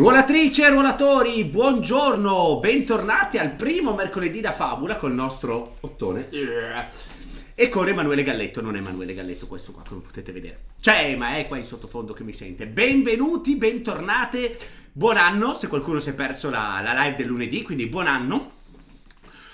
Ruolatrici e ruolatori, buongiorno, bentornati al primo mercoledì da fabula col nostro ottone yeah. e con Emanuele Galletto, non Emanuele Galletto questo qua come potete vedere, cioè ma è qua in sottofondo che mi sente, benvenuti, bentornate, buon anno se qualcuno si è perso la, la live del lunedì, quindi buon anno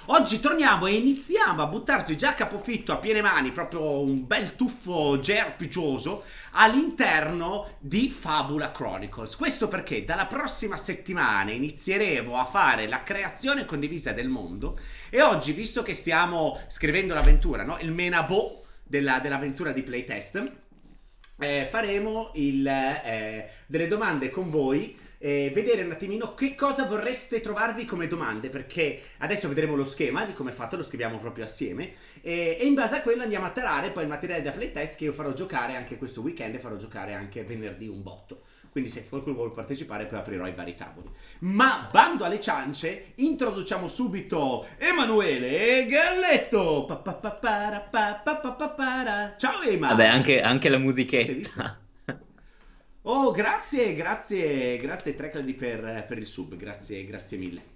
Oggi torniamo e iniziamo a buttarci già a capofitto a piene mani, proprio un bel tuffo gerpigioso all'interno di Fabula Chronicles. Questo perché dalla prossima settimana inizieremo a fare la creazione condivisa del mondo e oggi, visto che stiamo scrivendo l'avventura, no? il menabo della, dell'avventura di playtest, eh, faremo il, eh, delle domande con voi eh, vedere un attimino che cosa vorreste trovarvi come domande, perché adesso vedremo lo schema di come è fatto, lo scriviamo proprio assieme, eh, e in base a quello andiamo a tarare poi il materiale da playtest che io farò giocare anche questo weekend e farò giocare anche venerdì un botto. Quindi se qualcuno vuole partecipare poi aprirò i vari tavoli. Ma bando alle ciance, introduciamo subito Emanuele Galletto. Pa, pa, pa, para, Ciao Emanuele! Vabbè, anche, anche la musichetta. Oh, grazie, grazie, grazie Trecladi per, per il sub, grazie, grazie mille.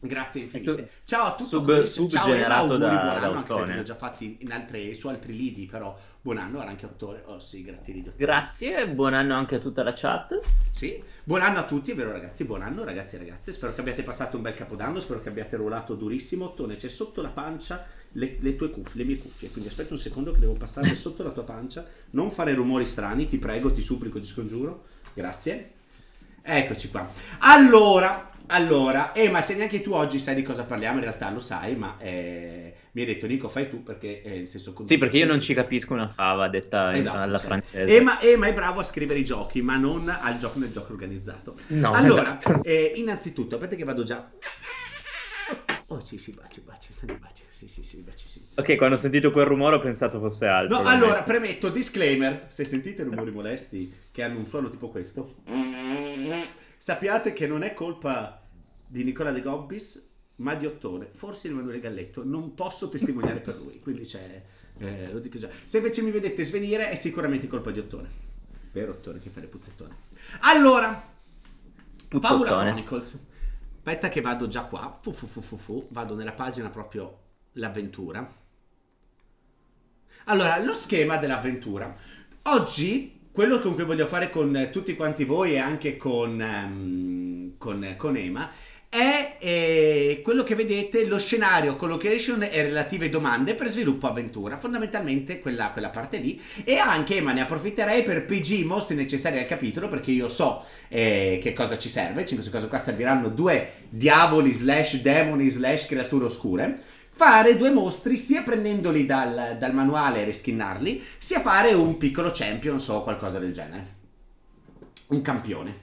Grazie infinite. Tu, ciao a tutti. Sub, sub ciao e auguri, da, buon anno, anche se l'ho già fatti altre, su altri lidi, però buon anno, era anche Ottone. Oh sì, grazie Lido. Grazie, buon anno anche a tutta la chat. Sì, buon anno a tutti, vero ragazzi, buon anno ragazzi e ragazze. Spero che abbiate passato un bel capodanno, spero che abbiate ruolato durissimo. Ottone c'è sotto la pancia le, le tue cuffie, le mie cuffie. Quindi aspetta un secondo che devo passare sotto la tua pancia. Non fare rumori strani, ti prego, ti supplico, ti scongiuro. Grazie. Eccoci qua. Allora, allora, eh, ma neanche tu oggi sai di cosa parliamo, in realtà lo sai, ma eh, mi hai detto Nico fai tu perché eh, nel senso Sì, perché io non ci capisco una fava detta esatto, alla cioè. francese. Eh, eh, ma è bravo a scrivere i giochi, ma non al gioco nel gioco organizzato. No, allora, esatto. eh, innanzitutto, aspetta che vado già Oh, sì, sì, baci, baci, tanti baci sì, sì, sì, beh, sì. Ok, quando ho sentito quel rumore ho pensato fosse altro. No, allora, premetto, disclaimer, se sentite rumori molesti che hanno un suono tipo questo, sappiate che non è colpa di Nicola De Gobbis, ma di Ottone, forse di Emanuele Galletto, non posso testimoniare per lui, quindi c'è, eh, lo dico già. Se invece mi vedete svenire è sicuramente colpa di Ottone, vero Ottone che fa le puzzettone. Allora, Fabula Chronicles, aspetta che vado già qua, fu, fu, fu, vado nella pagina proprio l'avventura. Allora, lo schema dell'avventura. Oggi quello con cui voglio fare con tutti quanti voi e anche con, um, con, con Ema è eh, quello che vedete, lo scenario collocation e relative domande per sviluppo avventura, fondamentalmente quella, quella parte lì e anche, Ema, ne approfitterei per PG mostri necessari al capitolo perché io so eh, che cosa ci serve, in questo caso qua serviranno due diavoli slash demoni slash creature oscure fare due mostri sia prendendoli dal, dal manuale e reskinnarli, sia fare un piccolo champion o qualcosa del genere. Un campione.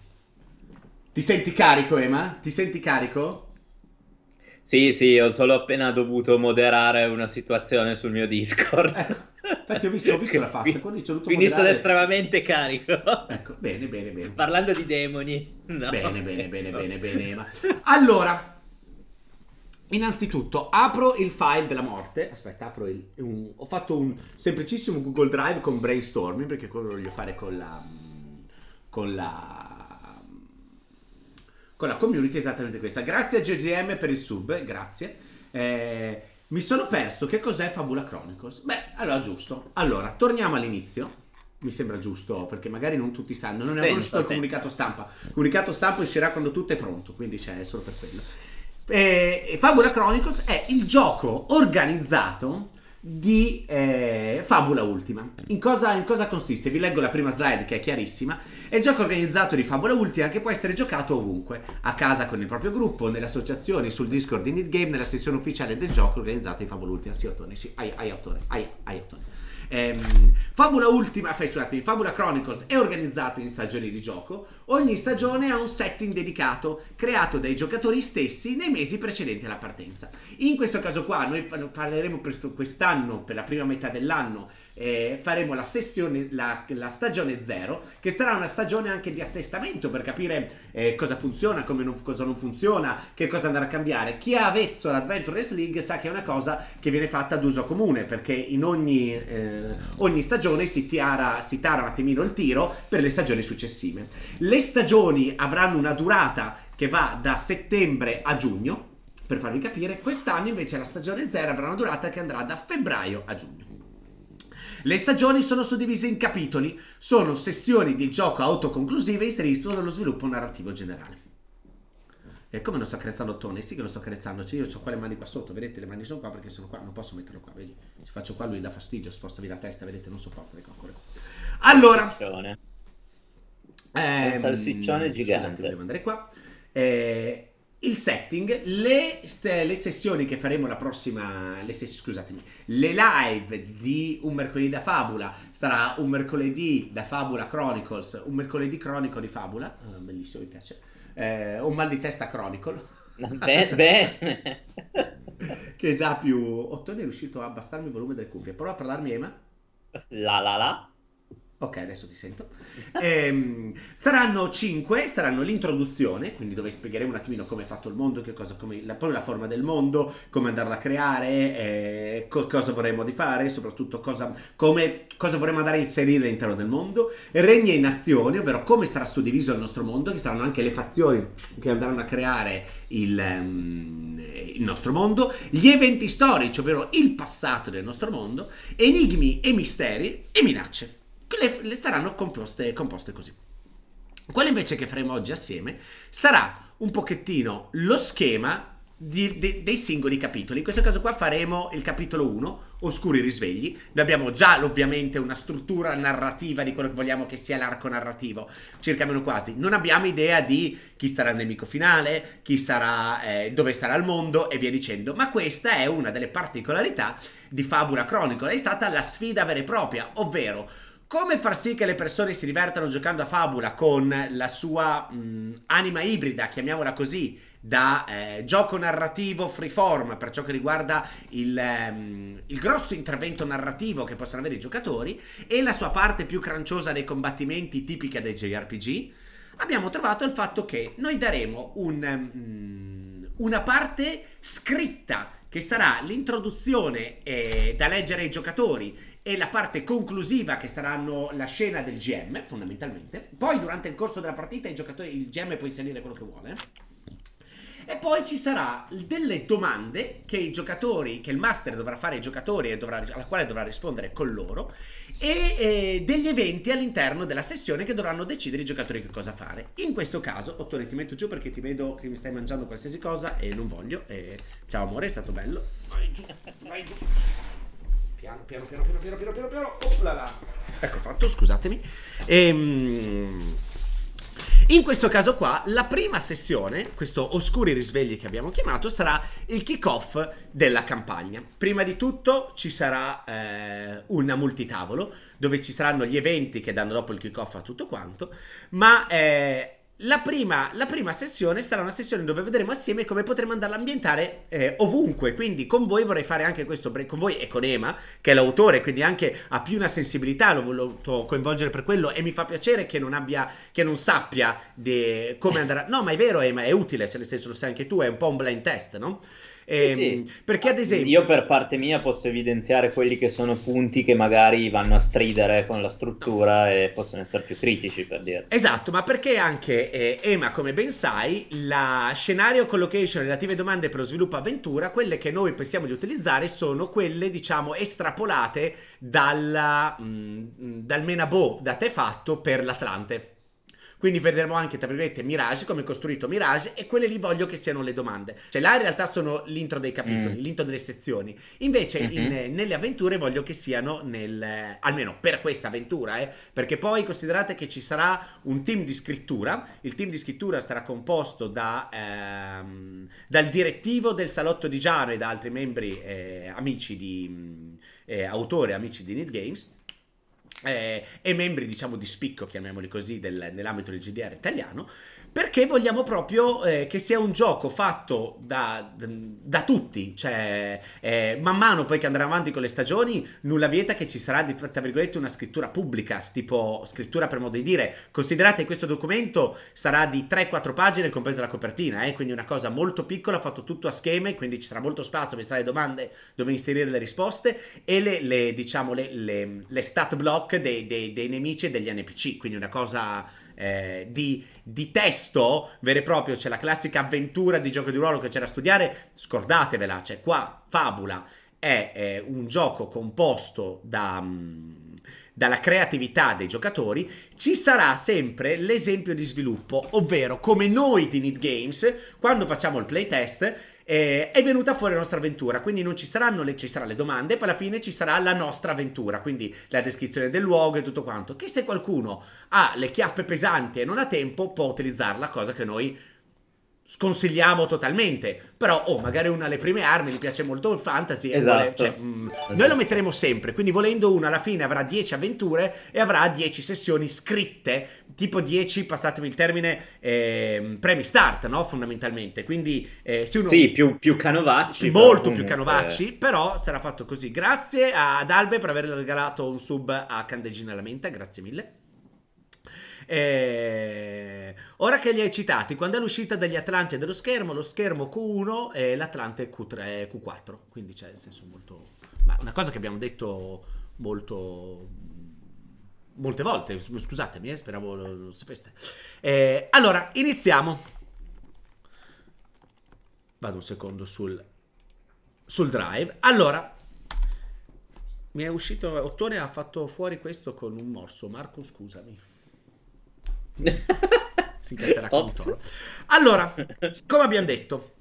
Ti senti carico, Ema? Ti senti carico? Sì, sì, ho solo appena dovuto moderare una situazione sul mio Discord. Ecco. Infatti ho visto, ho visto la faccia, quindi ci ho dovuto Quindi sono estremamente carico. Ecco, bene, bene, bene. Parlando di demoni. No. Bene, bene, bene, bene, bene, Ema. Allora, Innanzitutto apro il file della morte. Aspetta, apro il. Un, ho fatto un semplicissimo Google Drive con brainstorming perché quello lo voglio fare con la. con la. con la community esattamente questa. Grazie a GGM per il sub, grazie. Eh, mi sono perso che cos'è Fabula Chronicles. Beh, allora giusto. Allora, torniamo all'inizio mi sembra giusto, perché magari non tutti sanno, non è ancora uscito il comunicato stampa. Il comunicato stampa uscirà quando tutto è pronto, quindi c'è solo per quello eh, Fabula Chronicles è il gioco organizzato di eh, Fabula Ultima. In cosa, in cosa, consiste? Vi leggo la prima slide che è chiarissima. È il gioco organizzato di Fabula Ultima che può essere giocato ovunque, a casa con il proprio gruppo, nell'associazione, sul Discord di Need Game, nella sessione ufficiale del gioco organizzata di Fabula Ultima. Sì, Ottone, sì, ai, ai Ottone, ai, Ehm, Fabula Ultima, fai, scusate, Fabula Chronicles è organizzato in stagioni di gioco. Ogni stagione ha un setting dedicato, creato dai giocatori stessi nei mesi precedenti alla partenza. In questo caso qua, noi parleremo quest'anno, per la prima metà dell'anno, eh, faremo la sessione, la, la stagione 0, che sarà una stagione anche di assestamento per capire eh, cosa funziona, non, cosa non funziona, che cosa andrà a cambiare. Chi ha avvezzo all'Adventures League sa che è una cosa che viene fatta ad uso comune, perché in ogni, eh, ogni stagione si, tiara, si tara un attimino il tiro per le stagioni successive. Le stagioni avranno una durata che va da settembre a giugno, per farvi capire, quest'anno invece la stagione 0 avrà una durata che andrà da febbraio a giugno. Le stagioni sono suddivise in capitoli, sono sessioni di gioco autoconclusive inserite nello sviluppo narrativo generale. E come non sto carezzando Tony? Sì che lo sto carezzando, cioè io ho qua le mani qua sotto, vedete le mani sono qua perché sono qua, non posso metterlo qua, vedi? Se faccio qua lui dà fastidio, spostami la testa, vedete, non sopporto le coccole. Allora... Salsiccione. Ehm, salsiccione gigante. Scusate, devo andare qua. Eh, il setting, le, le, sessioni che faremo la prossima, le ses, scusatemi, le live di Un mercoledì da Fabula, sarà un mercoledì da Fabula Chronicles, un mercoledì cronico di Fabula, uh, bellissimo, mi piace, eh, un mal di testa Chronicle. Beh, beh. che sa più... Ottone è riuscito a abbassarmi il volume delle cuffie, prova a parlarmi Ema. La la la. Ok, adesso ti sento. Ehm, saranno cinque, saranno l'introduzione, quindi dove spiegheremo un attimino come è fatto il mondo, che cosa, come la, poi la forma del mondo, come andarla a creare, eh, co- cosa vorremmo di fare, soprattutto cosa, come, cosa vorremmo andare a inserire all'interno del mondo. Regni e nazioni, ovvero come sarà suddiviso il nostro mondo, che saranno anche le fazioni che andranno a creare il, um, il nostro mondo. Gli eventi storici, ovvero il passato del nostro mondo, enigmi e misteri e minacce le, le saranno composte, composte così. Quello invece che faremo oggi assieme sarà un pochettino lo schema di, de, dei singoli capitoli. In questo caso qua faremo il capitolo 1, Oscuri risvegli. Noi abbiamo già ovviamente una struttura narrativa di quello che vogliamo che sia l'arco narrativo, circa meno quasi. Non abbiamo idea di chi sarà il nemico finale, chi sarà, eh, dove sarà il mondo e via dicendo. Ma questa è una delle particolarità di Fabula Chronicle, è stata la sfida vera e propria, ovvero come far sì che le persone si divertano giocando a Fabula con la sua mh, anima ibrida, chiamiamola così, da eh, gioco narrativo freeform per ciò che riguarda il, ehm, il, grosso intervento narrativo che possono avere i giocatori e la sua parte più cranciosa dei combattimenti tipica dei JRPG? Abbiamo trovato il fatto che noi daremo un, um, una parte scritta che sarà l'introduzione eh, da leggere ai giocatori e la parte conclusiva che saranno la scena del GM fondamentalmente. Poi durante il corso della partita il GM può inserire quello che vuole. E poi ci saranno delle domande che i giocatori, che il master dovrà fare ai giocatori e dovrà, alla quale dovrà rispondere con loro e eh, degli eventi all'interno della sessione che dovranno decidere i giocatori che cosa fare. In questo caso, Ottone, ti metto giù perché ti vedo che mi stai mangiando qualsiasi cosa e non voglio. E... Ciao amore, è stato bello. Vai giù, vai giù. Piano, piano, piano, piano, piano, piano, piano, là. Ecco fatto, scusatemi. Ehm... In questo caso qua, la prima sessione, questo oscuri risvegli che abbiamo chiamato, sarà il kick-off della campagna. Prima di tutto ci sarà eh, una multitavolo, dove ci saranno gli eventi che danno dopo il kick-off a tutto quanto, ma... Eh, la prima, la prima, sessione sarà una sessione dove vedremo assieme come potremo andare ad ambientare eh, ovunque, quindi con voi vorrei fare anche questo break, con voi e con Ema, che è l'autore, quindi anche ha più una sensibilità, l'ho voluto coinvolgere per quello e mi fa piacere che non abbia, che non sappia come andare, no ma è vero Ema, è utile, cioè nel senso lo sai anche tu, è un po' un blind test, no? Eh, sì. Ehm, perché ad esempio... Io per parte mia posso evidenziare quelli che sono punti che magari vanno a stridere con la struttura e possono essere più critici per dire. Esatto, ma perché anche eh, Ema, come ben sai, la scenario collocation relative domande per lo sviluppo avventura, quelle che noi pensiamo di utilizzare sono quelle diciamo estrapolate dalla, mh, mm, mm, dal Menabo da te fatto per l'Atlante. Quindi vedremo anche, tra virgolette, Mirage, come è costruito Mirage, e quelle lì voglio che siano le domande. Cioè là in realtà sono l'intro dei capitoli, mm. l'intro delle sezioni. Invece mm-hmm. in, nelle avventure voglio che siano nel... almeno per questa avventura, eh, perché poi considerate che ci sarà un team di scrittura. Il team di scrittura sarà composto da, ehm, dal direttivo del salotto di Giano e da altri membri eh, amici di... Mm, eh, autore, amici di Need Games eh, e membri diciamo di spicco, chiamiamoli così, del, nell'ambito del GDR italiano, perché vogliamo proprio eh, che sia un gioco fatto da, da tutti, cioè eh, man mano poi che andrà avanti con le stagioni nulla vieta che ci sarà, tra virgolette, una scrittura pubblica, tipo scrittura per modo di dire, considerate questo documento sarà di 3-4 pagine compresa la copertina, eh, quindi una cosa molto piccola, fatto tutto a scheme, quindi ci sarà molto spazio per stare domande dove inserire le risposte e le, le diciamo, le, le, le stat block dei, dei, dei nemici e degli NPC, quindi una cosa eh, di, di, testo vero e proprio, c'è la classica avventura di gioco di ruolo che c'era a studiare, scordatevela, cioè qua Fabula è eh, un gioco composto da... Mh, mm, dalla creatività dei giocatori, ci sarà sempre l'esempio di sviluppo, ovvero come noi di Need Games, quando facciamo il playtest, eh, è venuta fuori la nostra avventura, quindi non ci saranno le, ci saranno le domande, poi alla fine ci sarà la nostra avventura, quindi la descrizione del luogo e tutto quanto, che se qualcuno ha le chiappe pesanti e non ha tempo può utilizzarla, cosa che noi sconsigliamo totalmente. Però, oh, magari una alle prime armi gli piace molto il fantasy. Esatto. Vuole, cioè, mm, esatto. Noi lo metteremo sempre. Quindi, volendo uno, alla fine avrà 10 avventure e avrà 10 sessioni scritte, tipo 10, passatemi il termine, eh, premi start, no? Fondamentalmente. Quindi, eh, se uno... Sì, più, più canovacci. Molto più canovacci, però sarà fatto così. Grazie ad Albe per aver regalato un sub a Candegina Lamenta, Grazie mille. Eh, ora che li hai citati, quando è l'uscita degli Atlanti e dello schermo, lo schermo Q1 e l'Atlante Q3, Q4, quindi c'è il senso molto... Ma una cosa che abbiamo detto molto... molte volte, scusatemi, eh, speravo lo, lo sapeste. Eh, allora, iniziamo. Vado un secondo sul, sul drive. Allora, mi è uscito Ottone ha fatto fuori questo con un morso Marco scusami si incazzerà con Ops. un toro. Allora, come abbiamo detto,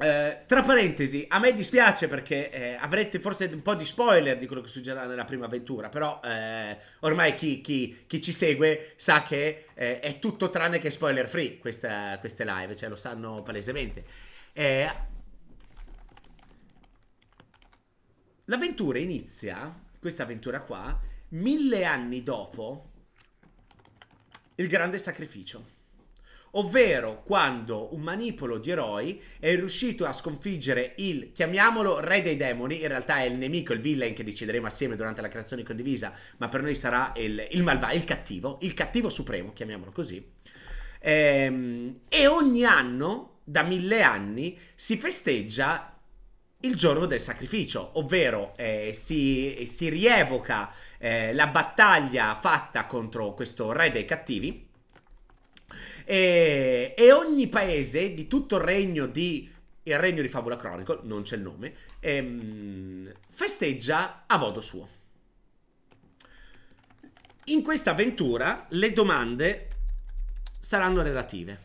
eh, tra parentesi, a me dispiace perché eh, avrete forse un po' di spoiler di quello che succederà nella prima avventura, però eh, ormai chi, chi, chi, ci segue sa che eh, è tutto tranne che spoiler free questa, queste live, cioè lo sanno palesemente. Eh, l'avventura inizia, questa avventura qua, mille anni dopo il grande sacrificio. Ovvero quando un manipolo di eroi è riuscito a sconfiggere il, chiamiamolo re dei demoni, in realtà è il nemico, il villain che decideremo assieme durante la creazione condivisa, ma per noi sarà il, il malvagio, il cattivo, il cattivo supremo, chiamiamolo così. Ehm, e ogni anno, da mille anni, si festeggia il giorno del sacrificio, ovvero eh, si, si, rievoca eh, la battaglia fatta contro questo re dei cattivi e, e ogni paese di tutto il regno di il regno di Fabula Chronicle, non c'è il nome, ehm, festeggia a modo suo. In questa avventura le domande saranno relative.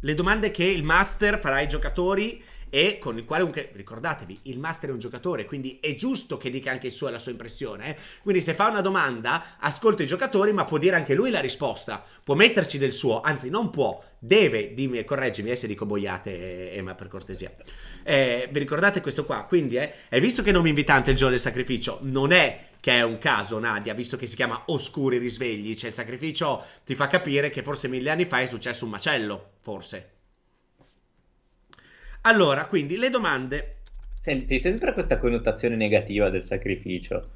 Le domande che il master farà ai giocatori e con il quale, un, ricordatevi, il master è un giocatore, quindi è giusto che dica anche il suo e la sua impressione. Eh? Quindi se fa una domanda, ascolta i giocatori, ma può dire anche lui la risposta, può metterci del suo, anzi non può, deve, dimmi, correggimi eh, se dico boiate, eh, Emma, per cortesia. Eh, vi ricordate questo qua? Quindi, eh, è visto che non mi invitante il giorno del sacrificio, non è che è un caso, Nadia, visto che si chiama Oscuri Risvegli, cioè il sacrificio ti fa capire che forse mille anni fa è successo un macello, forse. Allora, quindi le domande. Senti, sempre questa connotazione negativa del sacrificio.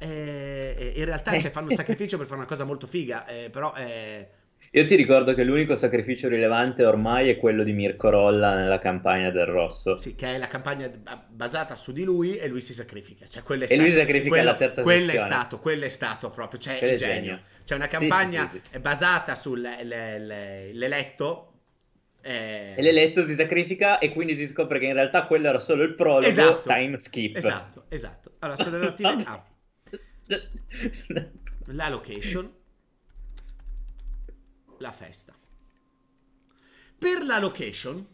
Eh, eh, in realtà cioè, fanno un sacrificio per fare una cosa molto figa, eh, però... Eh... Io ti ricordo che l'unico sacrificio rilevante ormai è quello di Mirko Rolla nella campagna del Rosso. Sì, che è la campagna basata su di lui e lui si sacrifica. Cioè, e stato, lui sacrifica quello, la terza quello è stato, quello è stato proprio, cioè quello il genio. genio. C'è cioè, una campagna sì, sì, sì, basata sull'eletto, eh... E l'eletto si sacrifica e quindi si scopre che in realtà quello era solo il prologo esatto. time skip. Esatto, esatto. Allora, sono relative a... La location, la festa. Per la location,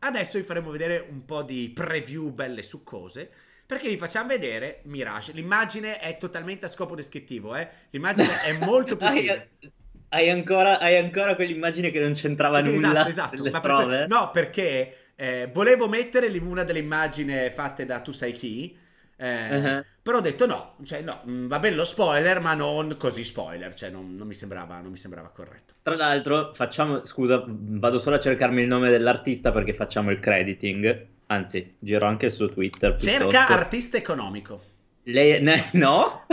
adesso vi faremo vedere un po' di preview belle succose. Perché vi facciamo vedere Mirage. L'immagine è totalmente a scopo descrittivo, eh? L'immagine è molto più... hai ancora, hai ancora quell'immagine che non c'entrava sì, nulla. Esatto, esatto. Ma per, no, perché eh, volevo mettere una delle immagini fatte da tu sai chi. Eh, uh-huh. Però ho detto no, cioè no, mm, va bene lo spoiler, ma non così spoiler, cioè non, non, mi sembrava, non, mi sembrava, corretto. Tra l'altro, facciamo, scusa, vado solo a cercarmi il nome dell'artista perché facciamo il crediting, anzi, giro anche su Twitter. Piuttosto. Cerca artista economico. Lei, ne, no?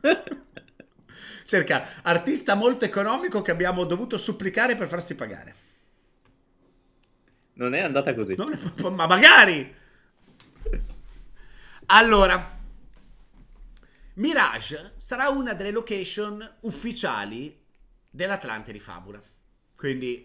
cerca artista molto economico che abbiamo dovuto supplicare per farsi pagare. Non è andata così. È, ma magari! Allora, Mirage sarà una delle location ufficiali dell'Atlante di Fabula. Quindi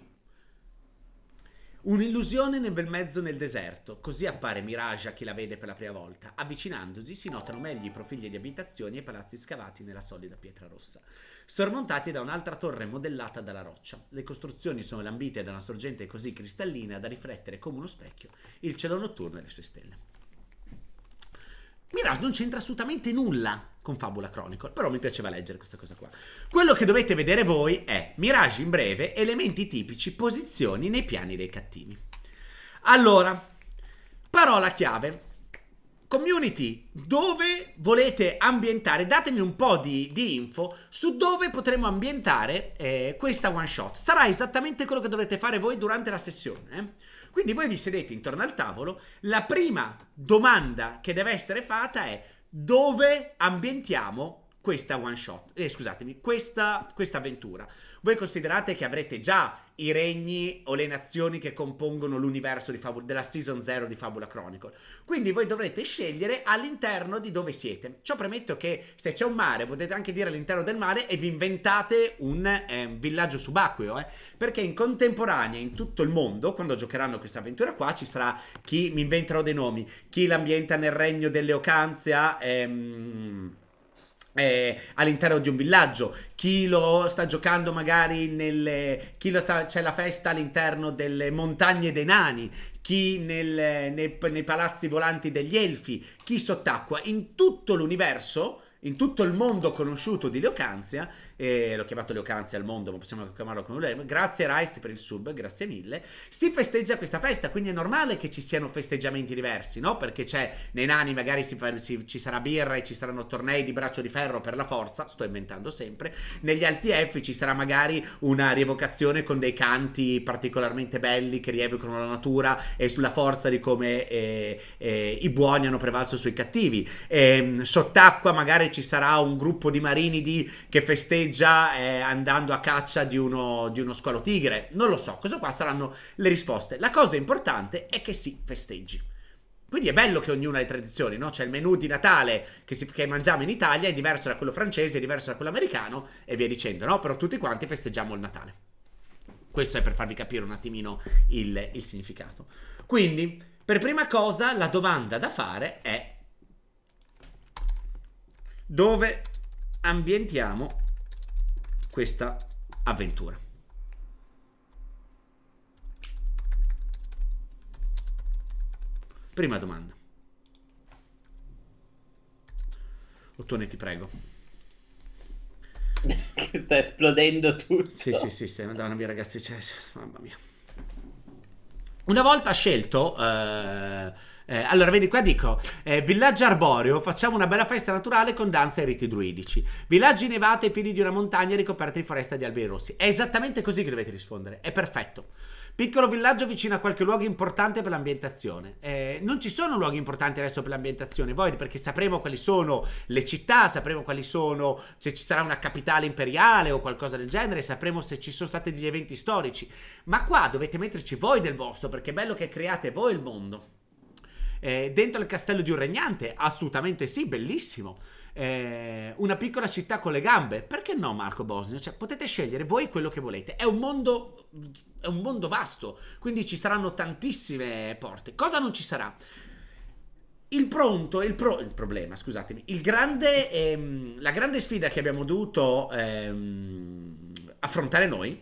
Un'illusione nel bel mezzo nel deserto, così appare Mirage a chi la vede per la prima volta. Avvicinandosi si notano meglio i profili di abitazioni e palazzi scavati nella solida pietra rossa, sormontati da un'altra torre modellata dalla roccia. Le costruzioni sono lambite da una sorgente così cristallina da riflettere come uno specchio il cielo notturno e le sue stelle. Mirage non c'entra assolutamente nulla con Fabula Chronicle, però mi piaceva leggere questa cosa qua. Quello che dovete vedere voi è Mirage in breve, elementi tipici, posizioni nei piani dei cattivi. Allora, parola chiave. Community, dove volete ambientare? Datemi un po' di, di info su dove potremo ambientare eh, questa one shot. Sarà esattamente quello che dovrete fare voi durante la sessione. Eh? Quindi voi vi sedete intorno al tavolo, la prima domanda che deve essere fatta è dove ambientiamo questa one shot, eh, scusatemi, questa, questa avventura. Voi considerate che avrete già i regni o le nazioni che compongono l'universo Fabula, della Season 0 di Fabula Chronicle. Quindi voi dovrete scegliere all'interno di dove siete. Ciò premetto che se c'è un mare potete anche dire all'interno del mare e vi inventate un eh, villaggio subacqueo, eh? perché in contemporanea in tutto il mondo, quando giocheranno questa avventura qua, ci sarà chi mi inventerò dei nomi, chi l'ambienta nel regno delle Ocanzia. Ehm eh, all'interno di un villaggio, chi lo sta giocando magari nelle, chi lo sta, c'è la festa all'interno delle montagne dei nani, chi nel, nei, nei palazzi volanti degli elfi, chi sott'acqua, in tutto l'universo in tutto il mondo conosciuto di Leocanzia, eh, l'ho chiamato Leocanzia al mondo, ma possiamo chiamarlo come lui, Grazie Rice per il sub, grazie mille. Si festeggia questa festa, quindi è normale che ci siano festeggiamenti diversi, no? Perché c'è nei nani magari si, si, ci sarà birra e ci saranno tornei di braccio di ferro per la forza, sto inventando sempre. Negli alti LTF ci sarà magari una rievocazione con dei canti particolarmente belli che rievocano la natura e sulla forza di come eh, eh, i buoni hanno prevalso sui cattivi. Ehm, sott'acqua magari ci sarà un gruppo di marinidi che festeggia eh, andando a caccia di uno, di uno squalo tigre. Non lo so, questo qua saranno le risposte. La cosa importante è che si festeggi. Quindi è bello che ognuno ha le tradizioni, no? C'è il menù di Natale che, si, che, mangiamo in Italia, è diverso da quello francese, è diverso da quello americano e via dicendo, no? Però tutti quanti festeggiamo il Natale. Questo è per farvi capire un attimino il, il significato. Quindi, per prima cosa, la domanda da fare è dove ambientiamo questa avventura. Prima domanda. Ottone, ti prego. Sta esplodendo tutto. Sì, sì, sì, sì, andavano via ragazzi, cioè, mamma mia. Una volta scelto... Eh, eh, allora, vedi qua dico, eh, villaggio arboreo, facciamo una bella festa naturale con danza e riti druidici. Villaggi nevati ai piedi di una montagna ricoperta di foresta di alberi rossi. È esattamente così che dovete rispondere, è perfetto. Piccolo villaggio vicino a qualche luogo importante per l'ambientazione. Eh, non ci sono luoghi importanti adesso per l'ambientazione, voi perché sapremo quali sono le città, sapremo quali sono, se ci sarà una capitale imperiale o qualcosa del genere, sapremo se ci sono stati degli eventi storici. Ma qua dovete metterci voi del vostro, perché è bello che create voi il mondo. Eh, dentro il castello di un regnante? Assolutamente sì, bellissimo. Eh, una piccola città con le gambe? Perché no, Marco Bosnia? Cioè, potete scegliere voi quello che volete. È un mondo. È un mondo vasto, quindi ci saranno tantissime porte. Cosa non ci sarà? Il pronto, il, pro, il problema, scusatemi, il grande, ehm, la grande sfida che abbiamo dovuto ehm, affrontare noi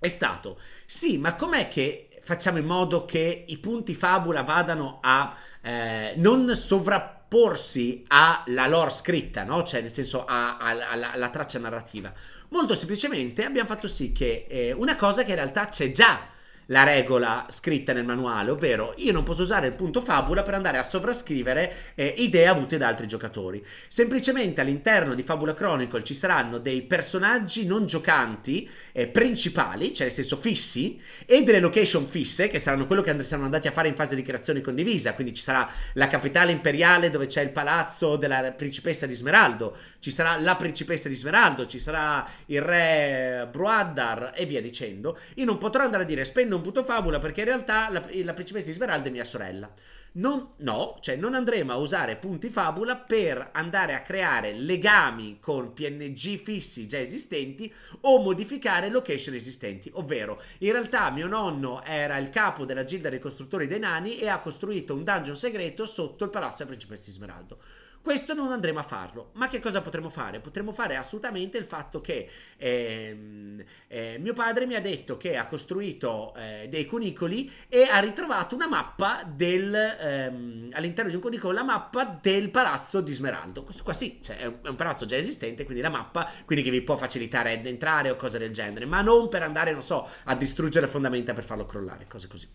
è stato, sì, ma com'è che facciamo in modo che i punti fabula vadano a eh, non sovrapporsi alla lore scritta, no? cioè nel senso alla, alla, traccia narrativa. Molto semplicemente abbiamo fatto sì che eh, una cosa che in realtà c'è già la regola scritta nel manuale, ovvero io non posso usare il punto fabula per andare a sovrascrivere eh, idee avute da altri giocatori. Semplicemente all'interno di Fabula Chronicle ci saranno dei personaggi non giocanti eh, principali, cioè nel senso fissi, e delle location fisse, che saranno quello che saranno andati a fare in fase di creazione condivisa, quindi ci sarà la capitale imperiale dove c'è il palazzo della principessa di Smeraldo, ci sarà la principessa di Smeraldo, ci sarà il re Bruaddar e via dicendo. Io non potrò andare a dire spendo un butto fabula perché in realtà la, la principessa di Smeralda è mia sorella. Non, no, cioè non andremo a usare punti fabula per andare a creare legami con PNG fissi già esistenti o modificare location esistenti, ovvero in realtà mio nonno era il capo della gilda dei costruttori dei nani e ha costruito un dungeon segreto sotto il palazzo della principessa di Smeraldo. Questo non andremo a farlo, ma che cosa potremmo fare? Potremmo fare assolutamente il fatto che ehm, eh, mio padre mi ha detto che ha costruito eh, dei cunicoli e ha ritrovato una mappa del, ehm, all'interno di un cunicolo, la mappa del palazzo di Smeraldo. Questo qua sì, cioè è un, è un palazzo già esistente, quindi la mappa, quindi che vi può facilitare ad entrare o cose del genere, ma non per andare, non so, a distruggere fondamenta per farlo crollare, cose così.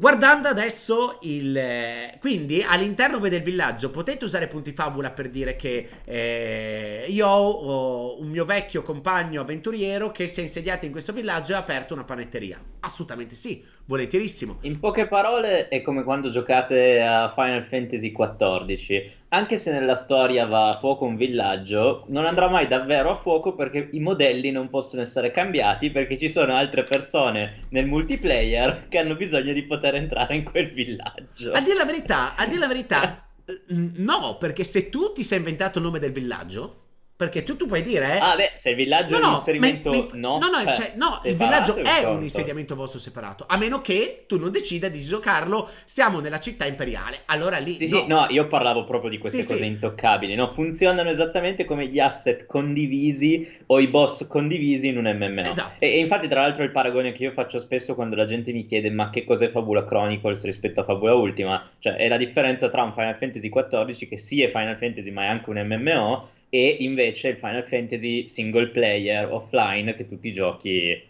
Guardando adesso il... Eh, quindi all'interno del villaggio potete usare punti fabula per dire che eh, io ho un mio vecchio compagno avventuriero che si è insediato in questo villaggio e ha aperto una panetteria. Assolutamente sì volentierissimo. In poche parole è come quando giocate a Final Fantasy XIV. Anche se nella storia va a fuoco un villaggio, non andrà mai davvero a fuoco perché i modelli non possono essere cambiati perché ci sono altre persone nel multiplayer che hanno bisogno di poter entrare in quel villaggio. A dire la verità, a dire la verità, eh, no, perché se tu ti sei inventato il nome del villaggio, perché tu, tu puoi dire. Eh, ah, beh, se il villaggio no, è un insediamento. Me, no, no, no, eh, cioè, no il villaggio è conto. un insediamento vostro separato. A meno che tu non decida di giocarlo. Siamo nella città imperiale. Allora lì. Sì, no. sì, no, io parlavo proprio di queste sì, cose sì. intoccabili. No, funzionano esattamente come gli asset condivisi o i boss condivisi in un MMO. Esatto. E, e infatti, tra l'altro, il paragone che io faccio spesso quando la gente mi chiede: ma che cos'è Fabula Chronicles rispetto a Fabula Ultima? Cioè, è la differenza tra un Final Fantasy XIV che sì è Final Fantasy, ma è anche un MMO e invece il Final Fantasy single player offline che tutti i giochi eh,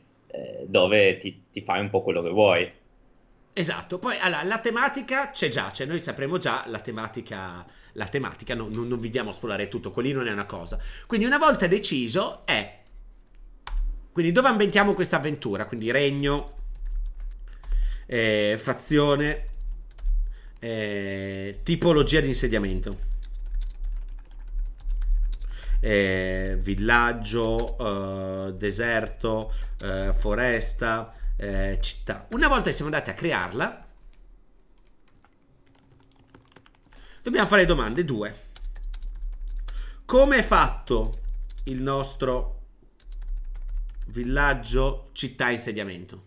dove ti, ti, fai un po' quello che vuoi. Esatto, poi allora, la tematica c'è già, cioè noi sapremo già la tematica, la tematica no, non, non vi diamo a esplorare tutto, quelli non è una cosa. Quindi una volta deciso è... Quindi dove ambientiamo questa avventura? Quindi regno, eh, fazione, eh, tipologia di insediamento eh, villaggio, eh, deserto, eh, foresta, eh, città. Una volta che siamo andati a crearla, dobbiamo fare domande Due. Come è fatto il nostro villaggio, città, insediamento?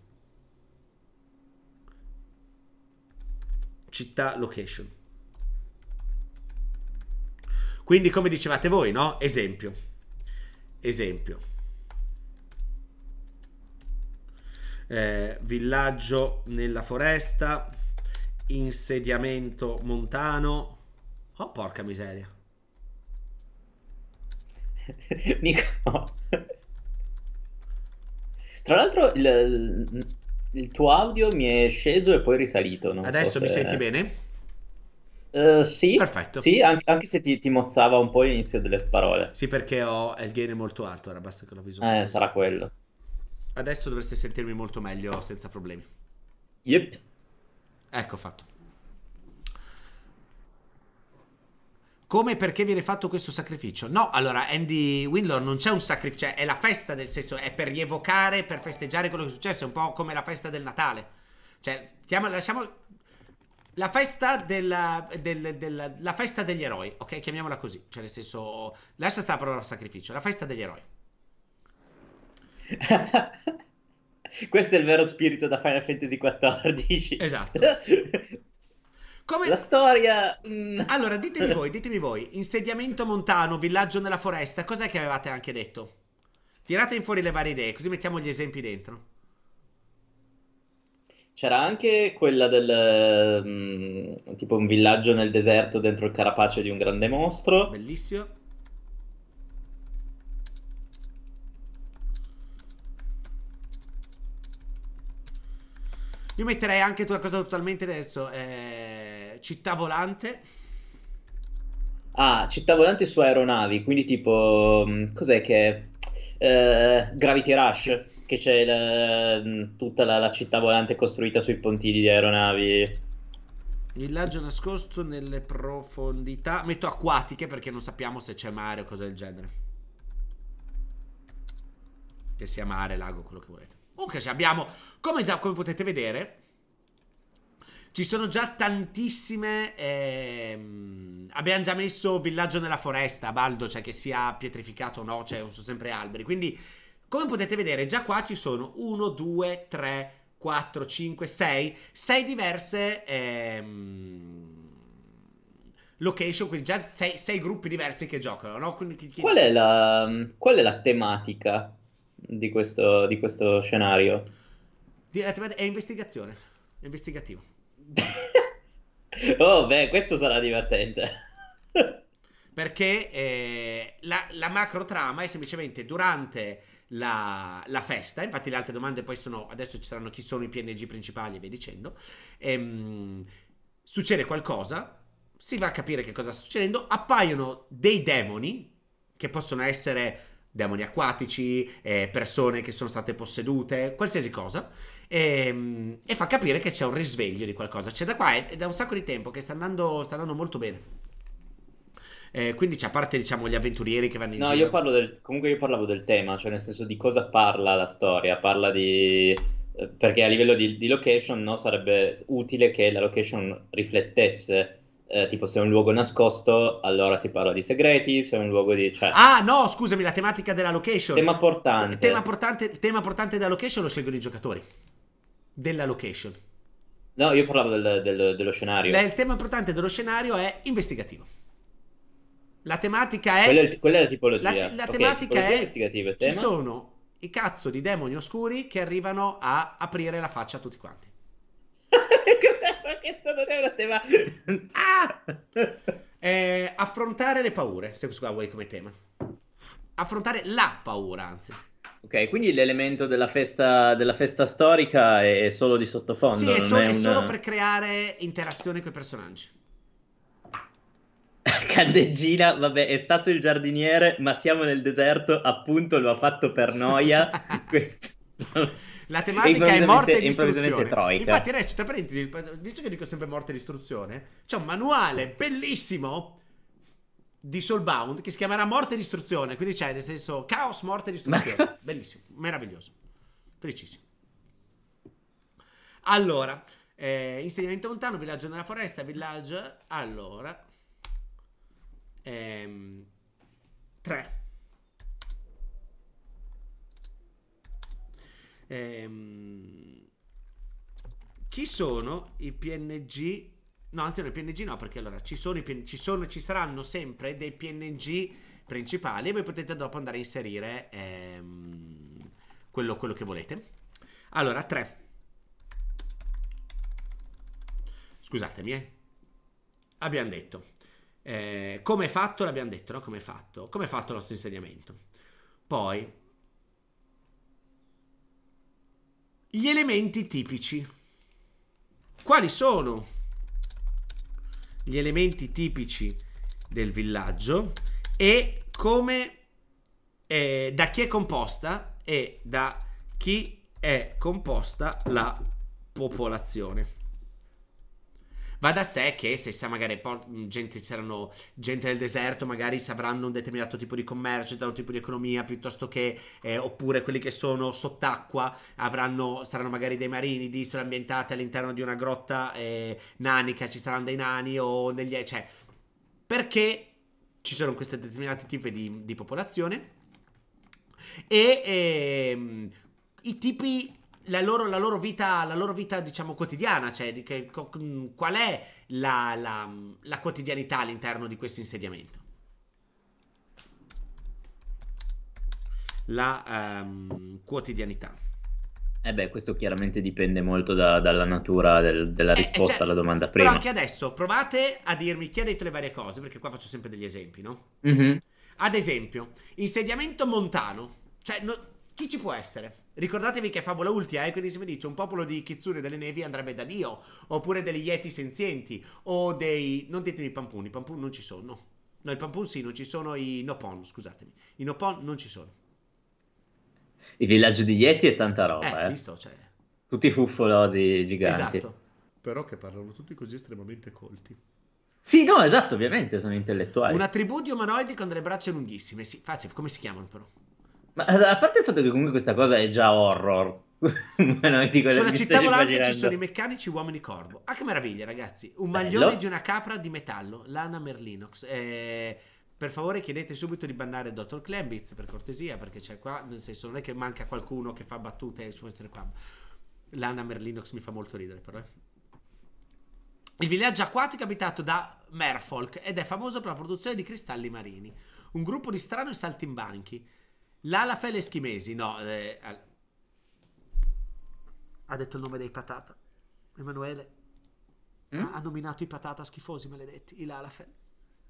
Città, location. Quindi come dicevate voi, no? Esempio. Esempio. Eh, villaggio nella foresta, insediamento montano. Oh, porca miseria. Nico. Tra l'altro il, il, tuo audio mi è sceso e poi risalito. Adesso so se... mi senti bene? Eh, sì, Perfetto. sì anche, anche se ti, ti, mozzava un po' l'inizio delle parole. Sì, perché ho il gain è molto alto, era basta che la visuale. Eh, sarà quello. Adesso dovreste sentirmi molto meglio senza problemi. Yep. Ecco fatto. Come e perché viene fatto questo sacrificio? No, allora, Andy Winlor non c'è un sacrificio, cioè è la festa, nel senso, è per rievocare, per festeggiare quello che è successo, è un po' come la festa del Natale. Cioè, chiama, lasciamo la festa, della, del, della, la festa degli eroi, ok? Chiamiamola così, cioè nel senso, lascia stare la parola sacrificio, la festa degli eroi. Questo è il vero spirito da Final Fantasy XIV. Esatto. Come... La storia... Mm. Allora, ditemi voi, ditemi voi, insediamento montano, villaggio nella foresta, cos'è che avevate anche detto? Tirate in fuori le varie idee, così mettiamo gli esempi dentro. C'era anche quella del mh, mm, tipo un villaggio nel deserto dentro il carapace di un grande mostro. Bellissimo. Io metterei anche una cosa totalmente adesso. Eh, città volante. Ah, città volante su aeronavi, quindi tipo... Mm, cos'è che... È? Eh, Gravity Rush. Sì che c'è la, mm, tutta la, la, città volante costruita sui pontili di aeronavi. Villaggio nascosto nelle profondità. Metto acquatiche perché non sappiamo se c'è mare o cose del genere. Che sia mare, lago, quello che volete. Comunque okay, abbiamo, come, già, come potete vedere, ci sono già tantissime... Ehm, abbiamo già messo villaggio nella foresta, Baldo, cioè che sia pietrificato o no, cioè sono sempre alberi. Quindi come potete vedere, già qua ci sono 1, 2, 3, 4, 5, 6, 6 diverse ehm, location, quindi già 6, gruppi diversi che giocano. No? Quindi, chi, chi... Qual, è la, qual, è la, tematica di questo, di questo scenario? È investigazione, è investigativo. oh, beh, questo sarà divertente. Perché eh, la, la macro trama è semplicemente durante la, la, festa. Infatti, le altre domande poi sono: adesso ci saranno chi sono i PNG principali e via dicendo. Ehm, succede qualcosa, si va a capire che cosa sta succedendo. Appaiono dei demoni che possono essere demoni acquatici, eh, persone che sono state possedute, qualsiasi cosa. E, ehm, e, fa capire che c'è un risveglio di qualcosa. C'è da qua, è, è da un sacco di tempo che sta andando, sta andando molto bene. Eh, quindi, cioè, a parte diciamo gli avventurieri che vanno in no, giro. No, io parlo del. Comunque, io parlavo del tema, cioè nel senso di cosa parla la storia. Parla di. Eh, perché a livello di, di location no, sarebbe utile che la location riflettesse eh, tipo se è un luogo nascosto, allora si parla di segreti, se è un luogo di... Cioè... Ah no, scusami, la tematica della location. Tema portante. Tema portante, tema portante della location lo scelgono i giocatori. Della location. No, io parlavo del, del, dello scenario. Beh, il tema importante dello scenario è investigativo. La tematica è... Quella, è, quella è la tipologia. La, la okay, tematica è... Investigativa, ci sono i cazzo di demoni oscuri che arrivano a aprire la faccia a tutti quanti. Questo non è una tema... ah! Eh, affrontare le paure, se questo qua vuoi come tema. Affrontare la paura, anzi. Ok, quindi l'elemento della festa, della festa storica è solo di sottofondo. Sì, è, so- è, è una... solo per creare interazione con i personaggi. Candeggina, vabbè, è stato il giardiniere, ma siamo nel deserto, appunto lo ha fatto per noia. Questo... La tematica è morte e distruzione. Infatti adesso, tra parentesi, visto che dico sempre morte e distruzione, c'è un manuale bellissimo di Soulbound che si chiamerà Morte e distruzione, quindi c'è nel senso caos, morte e distruzione. Ma... Bellissimo, meraviglioso. Felicissimo. Allora, eh, insegnamento lontano, villaggio nella foresta, villaggio... Allora ehm, 3. Ehm, chi sono i PNG? No, anzi, non i PNG no, perché allora ci, sono PNG, ci, sono, ci saranno sempre dei PNG principali e voi potete dopo andare a inserire ehm, quello, quello che volete. Allora, 3. Scusatemi, eh. Abbiamo detto eh, come è fatto? L'abbiamo detto, no? Come è fatto? Come è fatto il nostro insediamento? Poi, gli elementi tipici. Quali sono gli elementi tipici del villaggio e come, eh, da chi è composta e da chi è composta la popolazione. Va da sé che se sa magari gente, c'erano gente del deserto, magari sapranno un determinato tipo di commercio, un determinato tipo di economia, piuttosto che eh, oppure quelli che sono sott'acqua avranno, saranno magari dei marini di isole ambientate all'interno di una grotta eh, nanica, ci saranno dei nani o negli... cioè perché ci sono questi determinati tipi di, di popolazione e ehm, i tipi la loro, la loro, vita, la loro vita, diciamo, quotidiana, cioè che, qual è la, la, la quotidianità all'interno di questo insediamento. La um, quotidianità. Eh beh, questo chiaramente dipende molto da, dalla natura del, della eh, eh, risposta eh, cioè, alla domanda prima. Però anche adesso provate a dirmi chi ha detto le varie cose, perché qua faccio sempre degli esempi, no? Mm-hmm. Ad esempio, insediamento montano. Cioè, no, chi ci può essere? Ricordatevi che è Favola ultima, eh, quindi se mi dice un popolo di Kitsune delle nevi andrebbe da Dio, oppure degli Yeti senzienti, o dei... non ditemi i pampuni, i pampuni non ci sono. No, i pampuni sì, non ci sono i Nopon, scusatemi. I Nopon non ci sono. Il villaggio di Yeti è tanta roba, eh. eh. Visto, cioè... Tutti fuffolosi giganti. Esatto. Però che parlano tutti così estremamente colti. Sì, no, esatto, ovviamente sono intellettuali. Una tribù di umanoidi con delle braccia lunghissime, sì, facile, come si chiamano però? Ma eh, a parte il fatto che comunque questa cosa è già horror. no, dico, Sulla città volante ci sono i meccanici uomini corvo. Ah, che meraviglia, ragazzi! Un Bello. maglione di una capra di metallo, lana Merlinox. Eh, per favore, chiedete subito di bannare Dr. Dottor Klembitz per cortesia, perché c'è qua. Nel senso, non è che manca qualcuno che fa battute su essere qua. Lana Merlinox mi fa molto ridere, però. Eh. Il villaggio acquatico è abitato da Merfolk ed è famoso per la produzione di cristalli marini. Un gruppo di strani saltimbanchi. L'Alafel Eschimesi, no. Eh, ha detto il nome dei patata. Emanuele mm? ha, nominato i patata schifosi, maledetti, i Lalafel.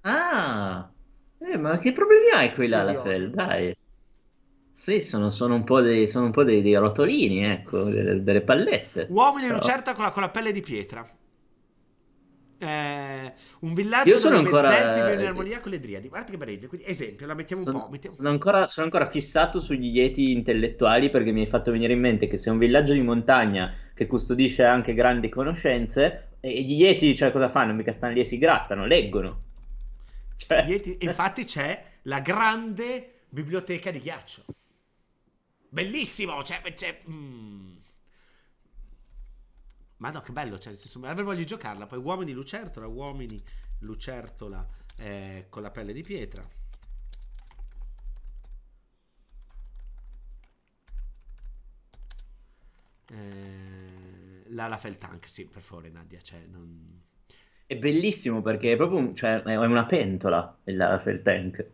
Ah, eh, ma che problemi hai con i Lalafel? Dai. Sì, sono, sono, un po', dei, sono un po dei, dei, rotolini, ecco, delle, delle pallette. Uomini Però... lucerta con la, con la pelle di pietra. Eh, un villaggio Io sono dove ancora... Eh, in armonia con le driadi. Guarda che pareggio. esempio, la mettiamo sono, un po'. Mettiamo... Sono, ancora, sono, ancora, fissato sugli ieti intellettuali perché mi hai fatto venire in mente che se un villaggio di montagna che custodisce anche grandi conoscenze, e gli ieti, cioè, cosa fanno? Mica stanno lì e si grattano, leggono. Cioè... Ieti... Infatti, c'è la grande biblioteca di ghiaccio. Bellissimo, cioè, cioè mm. Ma no, che bello, cioè, nel senso, davvero voglio giocarla. Poi uomini lucertola, uomini lucertola eh, con la pelle di pietra. Eh, la, la tank, sì, per favore, Nadia, cioè, non... È bellissimo perché è proprio cioè, è una pentola il felt tank.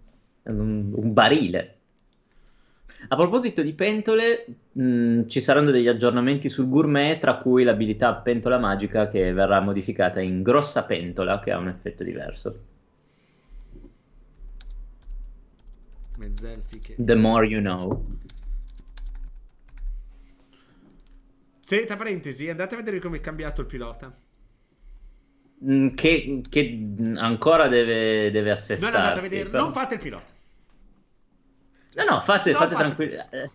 un, un barile. A proposito di pentole, mh, mm, ci saranno degli aggiornamenti sul gourmet, tra cui l'abilità pentola magica che verrà modificata in grossa pentola, che ha un effetto diverso. Mezzelfiche. The more you know. Se, parentesi, andate a vedere come è cambiato il pilota. Mm, che, che ancora deve, deve assestare. Non, però... non fate il pilota. No, no, fate, no, fate, fate... tranquilli. Eh.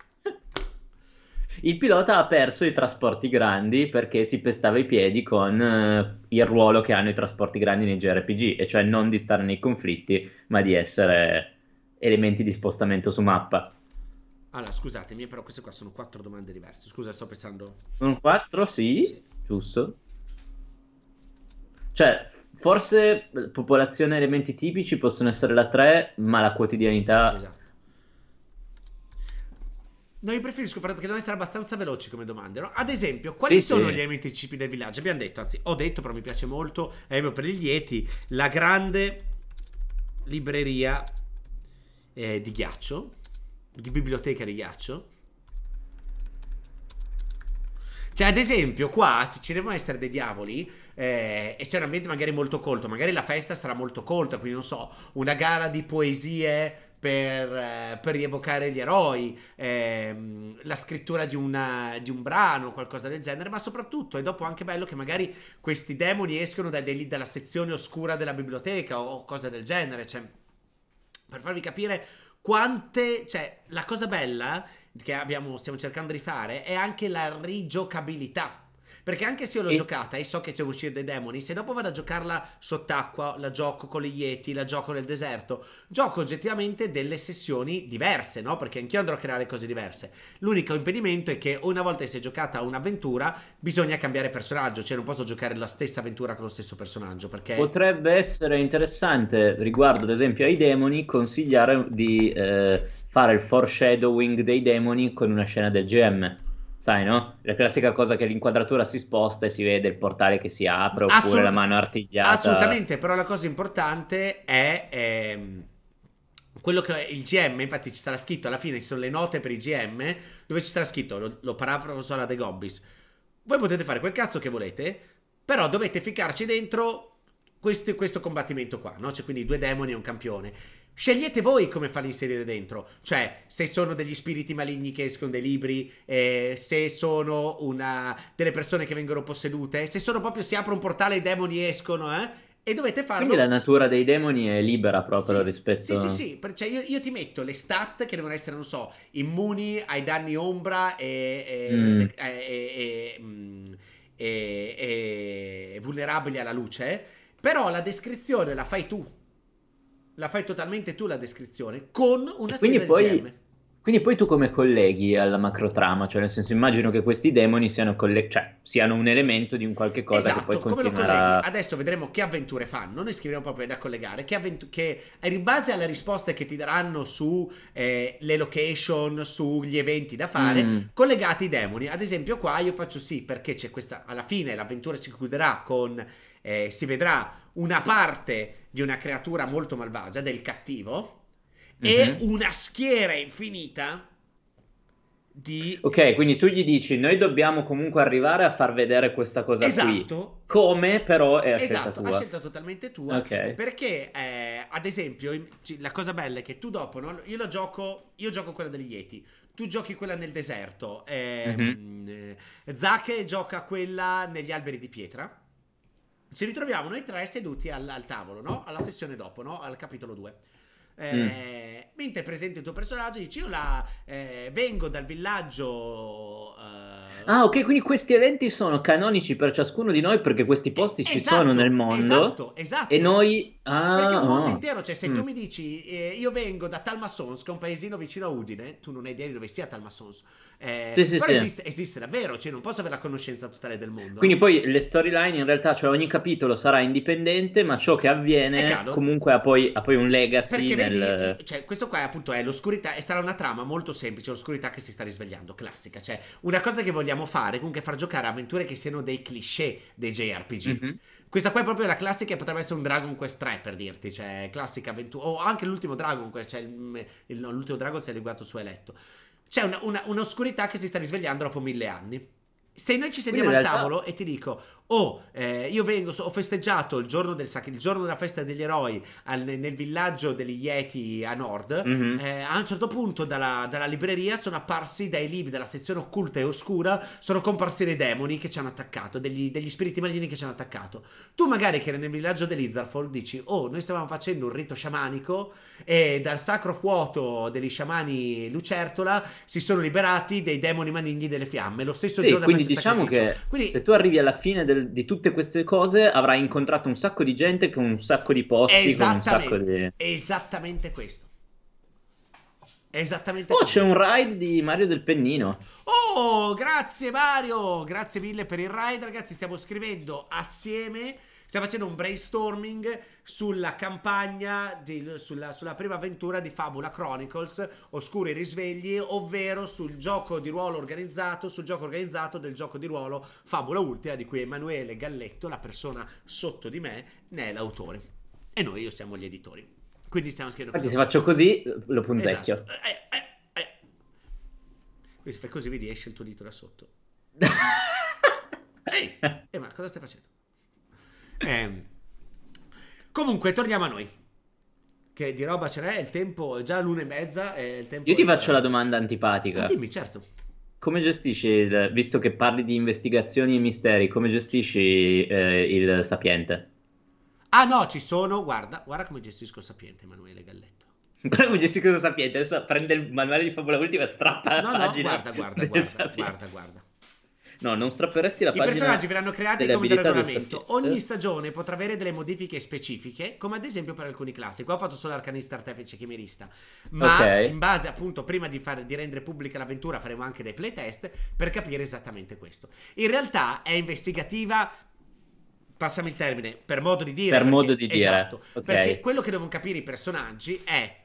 Il pilota ha perso i trasporti grandi perché si pestava i piedi con eh, il ruolo che hanno i trasporti grandi nei JRPG, e cioè non di stare nei conflitti, ma di essere elementi di spostamento su mappa. Allora, scusatemi, però queste qua sono quattro domande diverse. Scusa, sto pensando. Sono quattro, sì, sì. giusto. Cioè, forse popolazione elementi tipici possono essere la 3, ma la quotidianità sì, esatto. No, io preferisco fare perché devono essere abbastanza veloci come domande. No? Ad esempio, quali sì, sono sì. gli elementi tipici del villaggio? Abbiamo detto, anzi, ho detto, però mi piace molto. Eh, per gli lieti, la grande libreria eh, di ghiaccio, di biblioteca di ghiaccio. Cioè, ad esempio, qua se ci devono essere dei diavoli. Eh, e c'è un ambiente magari molto colto. Magari la festa sarà molto colta. Quindi, non so, una gara di poesie per, eh, per rievocare gli eroi, ehm, la scrittura di, una, di, un brano, qualcosa del genere, ma soprattutto è dopo anche bello che magari questi demoni escono da dei, dalla sezione oscura della biblioteca o, o cose del genere, cioè, per farvi capire quante, cioè, la cosa bella che abbiamo, stiamo cercando di fare è anche la rigiocabilità perché anche se io l'ho e... giocata e so che c'è uscire dei demoni, se dopo vado a giocarla sott'acqua, la gioco con le Yeti, la gioco nel deserto, gioco oggettivamente delle sessioni diverse, no? Perché anch'io andrò a creare cose diverse. L'unico impedimento è che una volta che si è giocata un'avventura, bisogna cambiare personaggio, cioè non posso giocare la stessa avventura con lo stesso personaggio. Perché... Potrebbe essere interessante riguardo ad esempio ai demoni consigliare di eh, fare il foreshadowing dei demoni con una scena del GM sai, no? La classica cosa che l'inquadratura si sposta e si vede il portale che si apre oppure Assolut- la mano artigliata. Assolutamente, però la cosa importante è, è ehm, quello che il GM, infatti ci sarà scritto alla fine, ci sono le note per i GM, dove ci sarà scritto, lo, lo parafraso alla De Gobbis, voi potete fare quel cazzo che volete, però dovete ficcarci dentro questo, questo combattimento qua, no? Cioè quindi due demoni e un campione. Scegliete voi come farli inserire dentro, cioè se sono degli spiriti maligni che escono dai libri, eh, se sono una, delle persone che vengono possedute, se sono proprio si apre un portale e i demoni escono, eh? E dovete farlo. Quindi la natura dei demoni è libera proprio sì, rispetto Sì, sì, sì. Cioè io, io, ti metto le stat che devono essere, non so, immuni ai danni ombra e, e, mm. e, e mm, vulnerabili alla luce. Però la descrizione la fai tu la fai totalmente tu la descrizione con una scheda poi... GM. Quindi poi tu come colleghi alla macrotrama? Cioè, nel senso, immagino che questi demoni siano, colle- cioè, siano un elemento di un qualche cosa esatto, che poi come continuerà... Adesso vedremo che avventure fanno, noi scriviamo proprio da collegare, che, avventu- che in base alle risposte che ti daranno sulle eh, location, sugli eventi da fare, mm. collegate i demoni. Ad esempio qua io faccio sì perché c'è questa, alla fine l'avventura si chiuderà con, eh, si vedrà una parte di una creatura molto malvagia, del cattivo, mm-hmm. e mhm. una schiera infinita di... Ok, quindi tu gli dici noi dobbiamo comunque arrivare a far vedere questa cosa esatto. qui. Come però è a esatto, scelta scelta totalmente tua. Okay. Perché eh, ad esempio la cosa bella è che tu dopo no? io lo gioco io gioco quella degli Yeti. Tu giochi quella nel deserto, ehm, mhm. eh, mm-hmm. eh, gioca quella negli alberi di pietra ci ritroviamo noi tre seduti al, al tavolo, no? Alla sessione dopo, no? Al capitolo 2. Eh, mm. Mentre presenti il tuo personaggio, dici: Io la, eh, vengo dal villaggio eh, Ah, ok, quindi questi eventi sono canonici per ciascuno di noi perché questi posti esatto, ci sono nel mondo. Esatto, esatto. E noi... Ah, perché il mondo oh. intero, cioè se mm. tu mi dici eh, io vengo da Talmasons, che è un paesino vicino a Udine, tu non hai idea di dove sia Talmasons. Eh, sì, sì, però sì. Esiste, esiste, davvero, cioè non posso avere la conoscenza totale del mondo. Quindi poi le storyline in realtà, cioè ogni capitolo sarà indipendente, ma ciò che avviene comunque ha poi, ha poi, un legacy. Perché nel... vedi, cioè, questo qua appunto è l'oscurità, e sarà una trama molto semplice, l'oscurità che si sta risvegliando, classica. Cioè una cosa che vogliamo vogliamo fare, comunque far giocare avventure che siano dei cliché dei JRPG. Mm-hmm. Questa qua è proprio la classica, potrebbe essere un Dragon Quest 3 per dirti, cioè classica avventura, o anche l'ultimo Dragon Quest, cioè il, il, no, l'ultimo Dragon si è riguardato su Eletto. C'è una, una, un'oscurità che si sta risvegliando dopo mille anni. Se noi ci sediamo al realtà... tavolo e ti dico, o oh, eh, io vengo, ho festeggiato il giorno, del, il giorno della festa degli eroi al, nel villaggio degli Yeti a nord, mm-hmm. eh, a un certo punto dalla, dalla, libreria sono apparsi dai libri della sezione occulta e oscura, sono comparsi dei demoni che ci hanno attaccato, degli, degli spiriti maligni che ci hanno attaccato. Tu magari che eri nel villaggio dell'Izarfall dici, oh, noi stavamo facendo un rito sciamanico e dal sacro fuoto degli sciamani lucertola si sono liberati dei demoni maligni delle fiamme, lo stesso sì, giorno. Quindi diciamo sacrificio. che quindi, se tu arrivi alla fine del del, di tutte queste cose avrai incontrato un sacco di gente con un sacco di posti, con un sacco di... Esattamente questo. Esattamente. Oh, così. c'è un ride di Mario del Pennino. Oh, grazie Mario, grazie mille per il ride, ragazzi. Stiamo scrivendo assieme, stiamo facendo un brainstorming sulla campagna, di, sulla, sulla, prima avventura di Fabula Chronicles, Oscuri Risvegli, ovvero sul gioco di ruolo organizzato, sul gioco organizzato del gioco di ruolo Fabula Ultima, di cui Emanuele Galletto, la persona sotto di me, ne è l'autore. E noi io siamo gli editori. Quindi stiamo scrivendo... Infatti se faccio così lo punzecchio. Esatto. Eh, eh, eh. se fai così vedi esce il tuo dito da sotto. Ehi, ma cosa stai facendo? Eh, Comunque, torniamo a noi. Che di roba ce n'è, il tempo è già l'una e mezza. Io ti faccio la domanda antipatica. Ah, dimmi, certo. Come gestisci, il, visto che parli di investigazioni e misteri, come gestisci eh, il sapiente? Ah no, ci sono, guarda, guarda come gestisco il sapiente Emanuele Galletto. Guarda come gestisco il sapiente, adesso prende il manuale di favola ultima e strappa no, la no, pagina. No, guarda, guarda, guarda, guarda, guarda, guarda. No, non strapperesti la I pagina. I personaggi verranno creati come del regolamento. Ogni stagione potrà avere delle modifiche specifiche, come ad esempio per alcuni classi. Qua ho fatto solo arcanista, artefice, chimerista. Ma okay. in base, appunto, prima di, far, di rendere pubblica l'avventura, faremo anche dei playtest per capire esattamente questo. In realtà è investigativa passami il termine, per modo di dire. Per perché, modo di dire. Esatto, okay. Perché quello che devono capire i personaggi è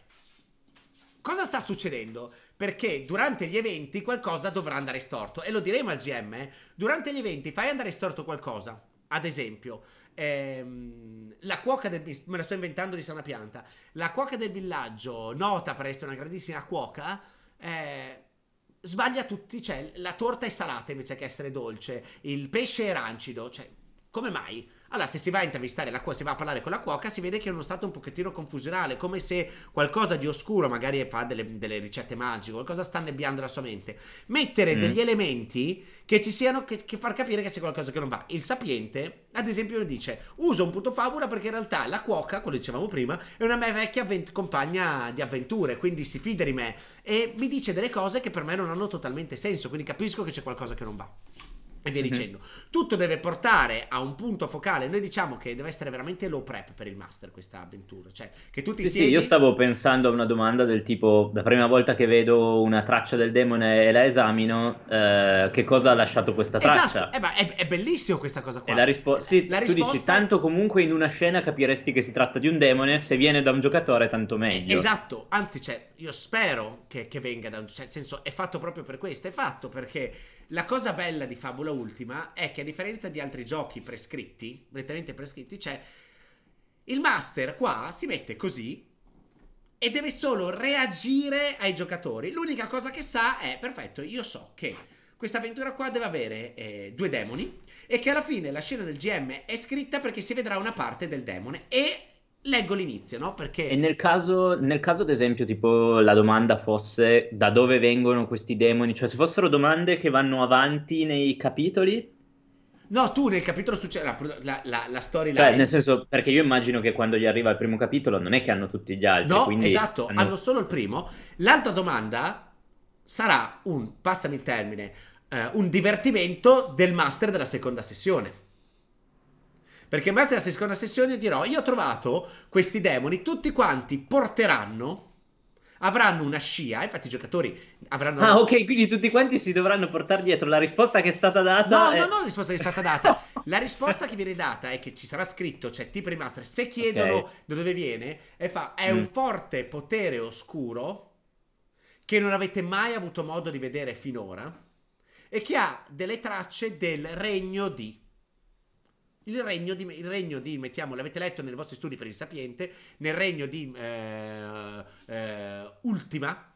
cosa sta succedendo? perché durante gli eventi qualcosa dovrà andare storto e lo diremo al GM, eh? durante gli eventi fai andare storto qualcosa, ad esempio ehm, la cuoca del me la sto inventando di sana pianta, la cuoca del villaggio, nota per essere una grandissima cuoca, eh, sbaglia tutti, cioè la torta è salata invece che essere dolce, il pesce è rancido, cioè come mai? Allora, se si va a intervistare la cuoca, si va a parlare con la cuoca, si vede che è uno stato un pochettino confusionale, come se qualcosa di oscuro, magari fa delle, delle ricette magiche, qualcosa sta annebbiando la sua mente. Mettere mm. degli elementi che ci siano, che, che, far capire che c'è qualcosa che non va. Il sapiente, ad esempio, dice, uso un punto favola perché in realtà la cuoca, come dicevamo prima, è una mia vecchia avvent- compagna di avventure, quindi si fida di me e mi dice delle cose che per me non hanno totalmente senso, quindi capisco che c'è qualcosa che non va. E via mm-hmm. dicendo, tutto deve portare a un punto focale. Noi diciamo che deve essere veramente low prep per il master questa avventura. Cioè, che tu ti sì, siedi... sì, io stavo pensando a una domanda del tipo: la prima volta che vedo una traccia del demone e la esamino, eh, che cosa ha lasciato questa esatto. traccia? Esatto. Eh, ma è, è bellissimo questa cosa qua. E la, rispo- sì, la risposta... tu dici, tanto comunque in una scena capiresti che si tratta di un demone, se viene da un giocatore, tanto eh, meglio. esatto, anzi, cioè, io spero che, che venga da un. Cioè, senso, è fatto proprio per questo. È fatto perché la cosa bella di Fabula Ultima è che a differenza di altri giochi prescritti, prettamente prescritti, c'è il master qua si mette così e deve solo reagire ai giocatori. L'unica cosa che sa è, perfetto, io so che questa avventura qua deve avere eh, due demoni e che alla fine la scena del GM è scritta perché si vedrà una parte del demone e Leggo l'inizio, no? Perché... E nel caso, nel caso, ad esempio, tipo, la domanda fosse da dove vengono questi demoni? Cioè, se fossero domande che vanno avanti nei capitoli? No, tu nel capitolo succede la, la, la, la storyline... Cioè, nel senso, perché io immagino che quando gli arriva il primo capitolo non è che hanno tutti gli altri, No, esatto, hanno... hanno solo il primo. L'altra domanda sarà un, passami il termine, eh, un divertimento del master della seconda sessione. Perché magari nella seconda sessione dirò, io ho trovato questi demoni, tutti quanti porteranno avranno una scia. Infatti, i giocatori avranno. Ah, ok, quindi tutti quanti si dovranno portare dietro la risposta che è stata data. No, è... no, no, la risposta che è stata data. la risposta che viene data è che ci sarà scritto, cioè tipo remaster. Se chiedono okay. da dove viene, e fa: è mm. un forte potere oscuro che non avete mai avuto modo di vedere finora. E che ha delle tracce del regno di il regno di, il regno di mettiamo, l'avete letto nei vostri studi per il sapiente, nel regno di eh, eh, Ultima,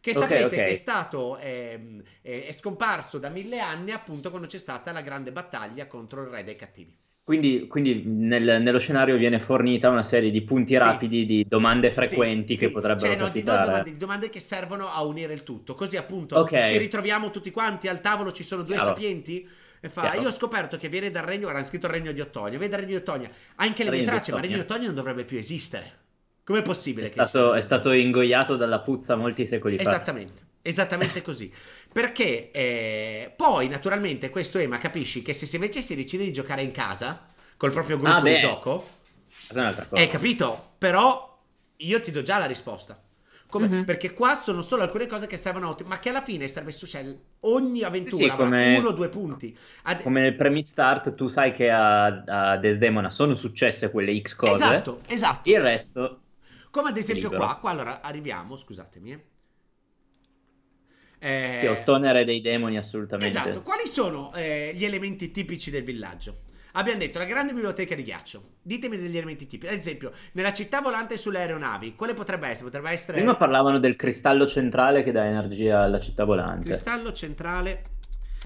che okay, sapete okay. che è stato eh, è scomparso da mille anni appunto quando c'è stata la grande battaglia contro il re dei cattivi. Quindi, quindi nel, nello scenario viene fornita una serie di punti sì. rapidi di domande frequenti sì, che sì. potrebbero cioè, no, Di, domande, di domande che servono a unire il tutto. Così appunto okay. ci ritroviamo tutti quanti al tavolo, ci sono due allora. sapienti? e fa: Chiaro. Io ho scoperto che viene dal regno. Era scritto Regno di Ottonia, viene dal Regno di Ottonia, Anche le regno mie tracce, ma Regno di Ottonia non dovrebbe più esistere. Com'è possibile? È, che stato, è stato ingoiato dalla puzza molti secoli fa. Esattamente, esattamente così. Perché eh, poi, naturalmente, questo Ema capisci che se, invece si decide di giocare in casa col proprio gruppo ah, di gioco, è un'altra eh, cosa. Hai capito? Però io ti do già la risposta. Come, mm-hmm. Perché qua sono solo alcune cose che servono a ottimo, ma che alla fine serve su Shell. Cioè, ogni avventura sì, sì come, uno o due punti. Ad... Come nel pre-start, tu sai che a, a Desdemona sono successe quelle X cose. Esatto, esatto. Il resto. Come ad esempio qua, qua allora arriviamo, scusatemi. Eh. Eh, sì, ottonere dei demoni assolutamente. Esatto, quali sono eh, gli elementi tipici del villaggio? Abbiamo detto la grande biblioteca di ghiaccio. Ditemi degli elementi tipici. Ad esempio, nella città volante sulle aeronavi, quale potrebbe essere? Potrebbe essere. Prima parlavano del cristallo centrale che dà energia alla città volante. Cristallo centrale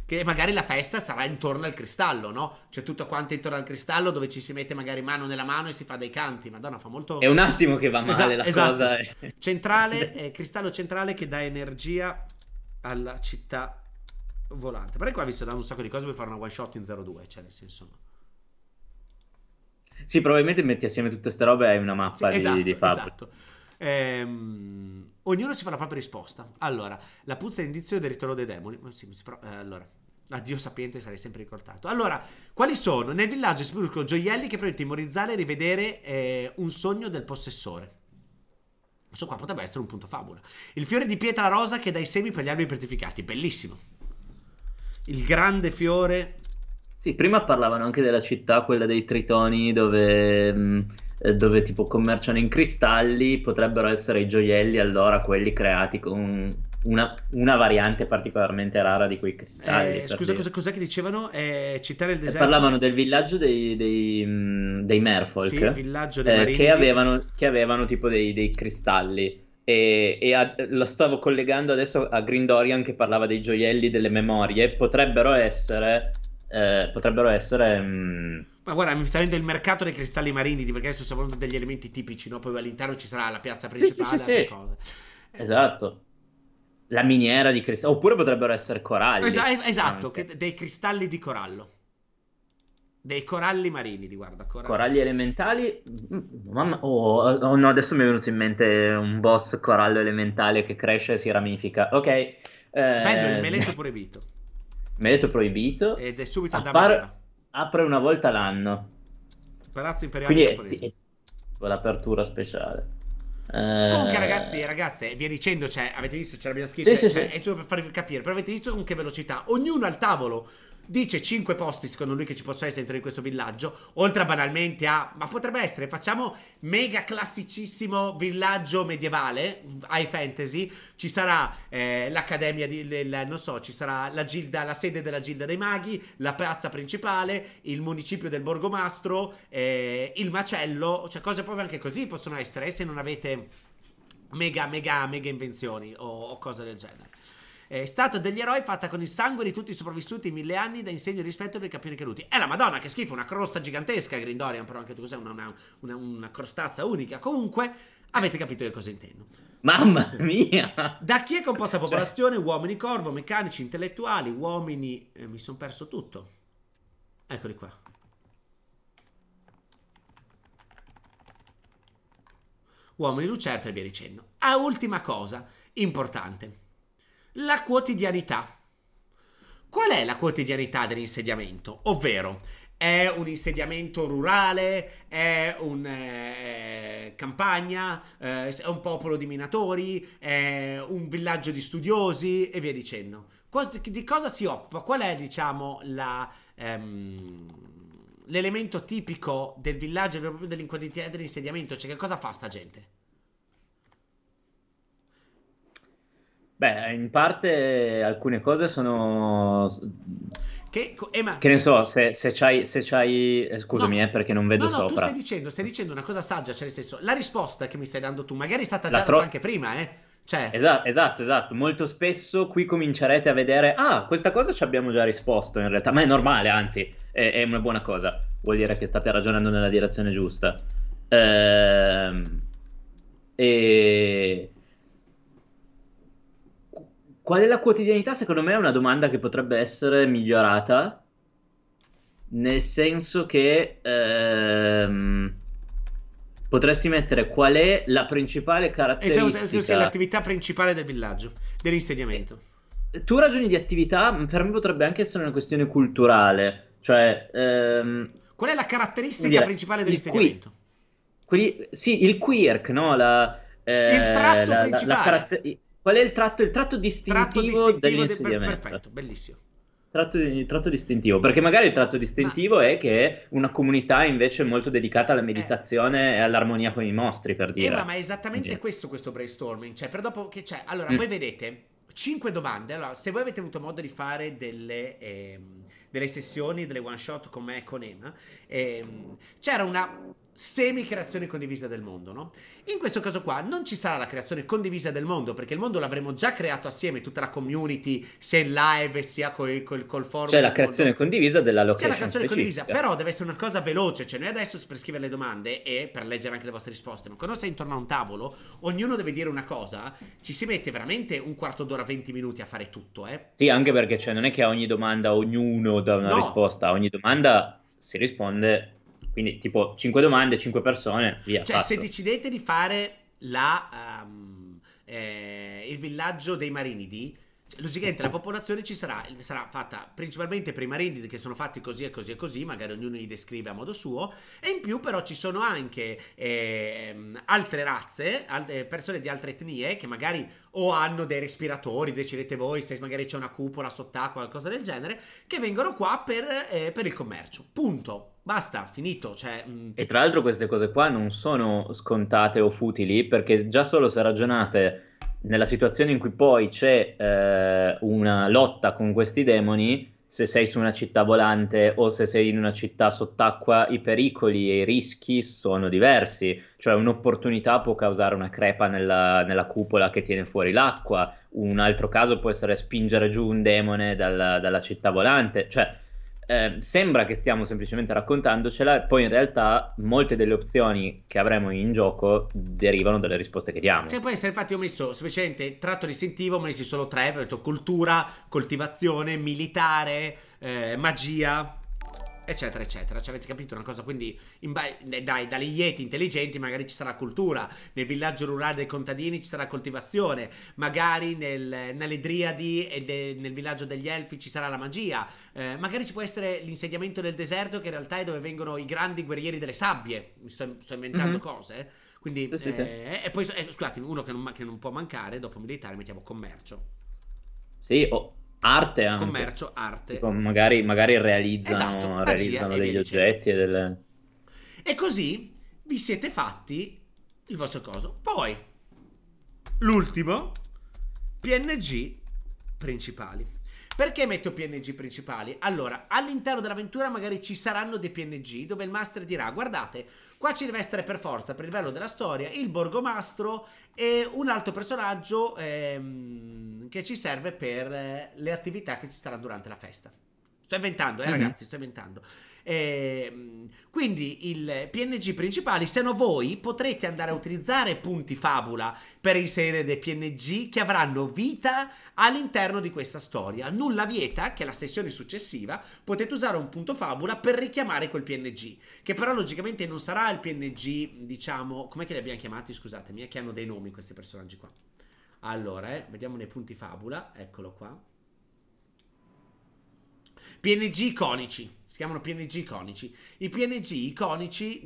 che magari la festa sarà intorno al cristallo, no? C'è tutto quanto intorno al cristallo dove ci si mette magari mano nella mano e si fa dei canti. Madonna, fa molto. È un attimo che va male esatto, la esatto. cosa. È... Eh. Centrale, eh, cristallo centrale che dà energia alla città volante. Però qua vi sto dando un sacco di cose per fare una one shot in 0-2, cioè nel senso. No. Sì, probabilmente metti assieme tutte queste robe e hai una mappa sì, di, esatto, di pub. Esatto. Ehm, ognuno si fa la propria risposta. Allora, la puzza è l'indizio del ritorno dei demoni. Sì, però, eh, allora, Addio sapiente sarei sempre ricordato. Allora, quali sono? Nel villaggio si esplorano gioielli che di memorizzare e rivedere eh, un sogno del possessore. Questo qua potrebbe essere un punto fabula. Il fiore di pietra rosa che dà i semi per gli alberi petrificati. Bellissimo. Il grande fiore sì, prima parlavano anche della città, quella dei tritoni, dove, mm, eh, dove tipo commerciano in cristalli, potrebbero essere i gioielli allora quelli creati con una, una, variante particolarmente rara di quei cristalli. Eh, scusa, cosa, cos'è che dicevano? Eh, città del eh, deserto. Eh, parlavano del villaggio dei, dei, mm, dei Merfolk, sì, villaggio dei eh, che, avevano, che, avevano, tipo dei, dei cristalli. E, e a, lo stavo collegando adesso a Grindorian che parlava dei gioielli delle memorie. Potrebbero essere eh, potrebbero essere... Mh... Mm, Ma guarda, mi sta stai il mercato dei cristalli marini, perché adesso stiamo parlando degli elementi tipici, no? Poi all'interno ci sarà la piazza principale sì, sì, sì, Esatto. La miniera di cristalli, oppure potrebbero essere coralli. Esa- esatto, che, dei cristalli di corallo. Dei coralli marini, di guarda, coralli. coralli elementali. Mamma, oh, oh, no, adesso mi è venuto in mente un boss corallo elementale che cresce e si ramifica. Ok. Eh... Bello, il meleto proibito merito proibito. Ed è subito andato. par- Apre una volta l'anno. Palazzo Imperiale Quindi Giapponese. È, è, l'apertura speciale. Comunque, eh. ragazzi e ragazze, via dicendo, cioè, avete visto, ce l'abbiamo scritto, sì, cioè, sì, sì. è solo per farvi capire, però avete visto con che velocità, ognuno al tavolo dice 5 posti secondo lui che ci possono essere dentro di questo villaggio, oltre a banalmente a, ma potrebbe essere, facciamo mega classicissimo villaggio medievale, high fantasy, ci sarà eh, l'accademia, di, il, non so, ci sarà la, gilda, la sede della Gilda dei Maghi, la piazza principale, il municipio del Borgomastro, eh, il macello, cioè cose proprio anche così possono essere, se non avete mega, mega, mega invenzioni o, o cose del genere eh, Stato degli eroi fatta con il sangue di tutti i sopravvissuti mille anni da insegno di rispetto per i campioni caduti. È la madonna, che schifo, una crosta gigantesca, Grindorian, però anche tu cos'è, una, una, una, una crostazza unica. Comunque, avete capito che cosa intendo. Mamma mia! Da chi è composta la cioè. popolazione? Cioè... Uomini corvo, meccanici, intellettuali, uomini... Eh, mi sono perso tutto. Eccoli qua. Uomini lucerto e via dicendo. A ah, ultima cosa, importante. La quotidianità. Qual è la quotidianità dell'insediamento? Ovvero, è un insediamento rurale, è un eh, campagna, eh, è un popolo di minatori, è un villaggio di studiosi e via dicendo. Cos- di cosa si occupa? Qual è, diciamo, la, ehm, l'elemento tipico del villaggio dell'insediamento? Cioè, che cosa fa sta gente? Beh, in parte alcune cose sono... Che, eh, ma... che ne so, se, se, c'hai, se c'hai... Eh, scusami, no, eh, perché non vedo no, no, sopra. No, stai dicendo, stai dicendo una cosa saggia, cioè nel senso, la risposta che mi stai dando tu magari è stata già tro... anche prima, eh? Cioè... Esatto, esatto, esatto, Molto spesso qui comincerete a vedere, ah, questa cosa ci abbiamo già risposto in realtà, ma è normale, anzi, è, è una buona cosa. Vuol dire che state ragionando nella direzione giusta. Ehm... E Qual è la quotidianità? Secondo me è una domanda che potrebbe essere migliorata, nel senso che ehm, potresti mettere qual è la principale eh, caratteristica... Esatto, esatto, l'attività principale del villaggio, dell'insediamento. Eh, tu ragioni di attività, per me potrebbe anche essere una questione culturale, cioè... Ehm, qual è la caratteristica dire, principale dell'insediamento? Qui, quelli, sì, il quirk, no? La, eh, il tratto la, principale. La, la caratter- Qual è il tratto? Il tratto distintivo, tratto distintivo dell'insediamento. per, perfetto, bellissimo. Tratto, tratto, distintivo, perché magari il tratto distintivo ah. è che è una comunità invece molto dedicata alla eh. meditazione eh. e all'armonia con i mostri, per dire. Eh, ma, ma è esattamente Quindi. questo questo brainstorming, cioè per dopo che c'è, allora mm. voi vedete cinque domande, allora se voi avete avuto modo di fare delle, eh, delle sessioni, delle one shot con me e con Emma, ehm, c'era una semi-creazione condivisa del mondo, no? In questo caso qua non ci sarà la creazione condivisa del mondo, perché il mondo l'avremo già creato assieme, tutta la community, sia in live, sia col, col, col forum. C'è la creazione mondo. condivisa della location C'è la creazione specifica. condivisa, però deve essere una cosa veloce, cioè noi adesso per scrivere le domande e per leggere anche le vostre risposte, ma quando sei intorno a un tavolo, ognuno deve dire una cosa, ci si mette veramente un quarto d'ora, 20 minuti a fare tutto, eh? Sì, anche perché cioè, non è che a ogni domanda ognuno dà una no. risposta, a ogni domanda si risponde quindi tipo 5 domande, 5 persone, via. Cioè, fatto. se decidete di fare la, um, eh, il villaggio dei Marinidi, cioè, logicamente la popolazione ci sarà, sarà fatta principalmente per i marinidi che sono fatti così e così e così, magari ognuno li descrive a modo suo, e in più però ci sono anche eh, altre razze, al- eh, persone di altre etnie che magari o hanno dei respiratori, decidete voi se magari c'è una cupola sott'acqua, qualcosa del genere, che vengono qua per, eh, per il commercio. Punto Basta, finito. Cioè, mm. E tra l'altro queste cose qua non sono scontate o futili perché già solo se ragionate nella situazione in cui poi c'è eh, una lotta con questi demoni, se sei su una città volante o se sei in una città sott'acqua, i pericoli e i rischi sono diversi. Cioè un'opportunità può causare una crepa nella, nella cupola che tiene fuori l'acqua, un altro caso può essere spingere giù un demone dalla, dalla città volante. Cioè Ehm, sembra che stiamo semplicemente raccontandocela, poi in realtà molte delle opzioni che avremo in gioco derivano dalle risposte che diamo. Cioè, poi infatti ho messo semplicemente tratto distintivo, ho messo solo tre, ho detto cultura, coltivazione, militare, eh, magia, eccetera, eccetera. Ci avete capito una cosa? Quindi, ba- dai, dalle ieti intelligenti magari ci sarà cultura, nel villaggio rurale dei contadini ci sarà coltivazione, magari nel, nelle Driadi e de- nel villaggio degli elfi ci sarà la magia, eh, magari ci può essere l'insediamento del deserto che in realtà è dove vengono i grandi guerrieri delle sabbie. Mi sto, sto inventando mm-hmm. cose. Eh. Quindi, sì, eh, sì. e poi, eh, scusatemi, uno che non, che non, può mancare, dopo militare mettiamo commercio. Sì, o, arte anche. commercio, arte. Tipo, magari, magari realizzano, esatto, ah, realizzano eh, degli oggetti e delle... E così vi siete fatti il vostro coso. Poi, l'ultimo, PNG principali. Perché metto PNG principali? Allora, all'interno dell'avventura magari ci saranno dei PNG dove il master dirà guardate, qua ci deve essere per forza, per il livello della storia, il borgomastro e un altro personaggio ehm, che ci serve per eh, le attività che ci saranno durante la festa. Sto inventando, eh mm -hmm. ragazzi, sto inventando. Eh, quindi il PNG principale, se no voi, potrete andare a utilizzare punti fabula per inserire dei PNG che avranno vita all'interno di questa storia. Nulla vieta che la sessione successiva potete usare un punto fabula per richiamare quel PNG, che però logicamente non sarà il PNG, diciamo, come che li abbiamo chiamati, scusatemi, eh, che hanno dei nomi questi personaggi qua. Allora, eh, vediamo nei punti fabula, eccolo qua. PNG iconici. Si chiamano PNG iconici. I PNG iconici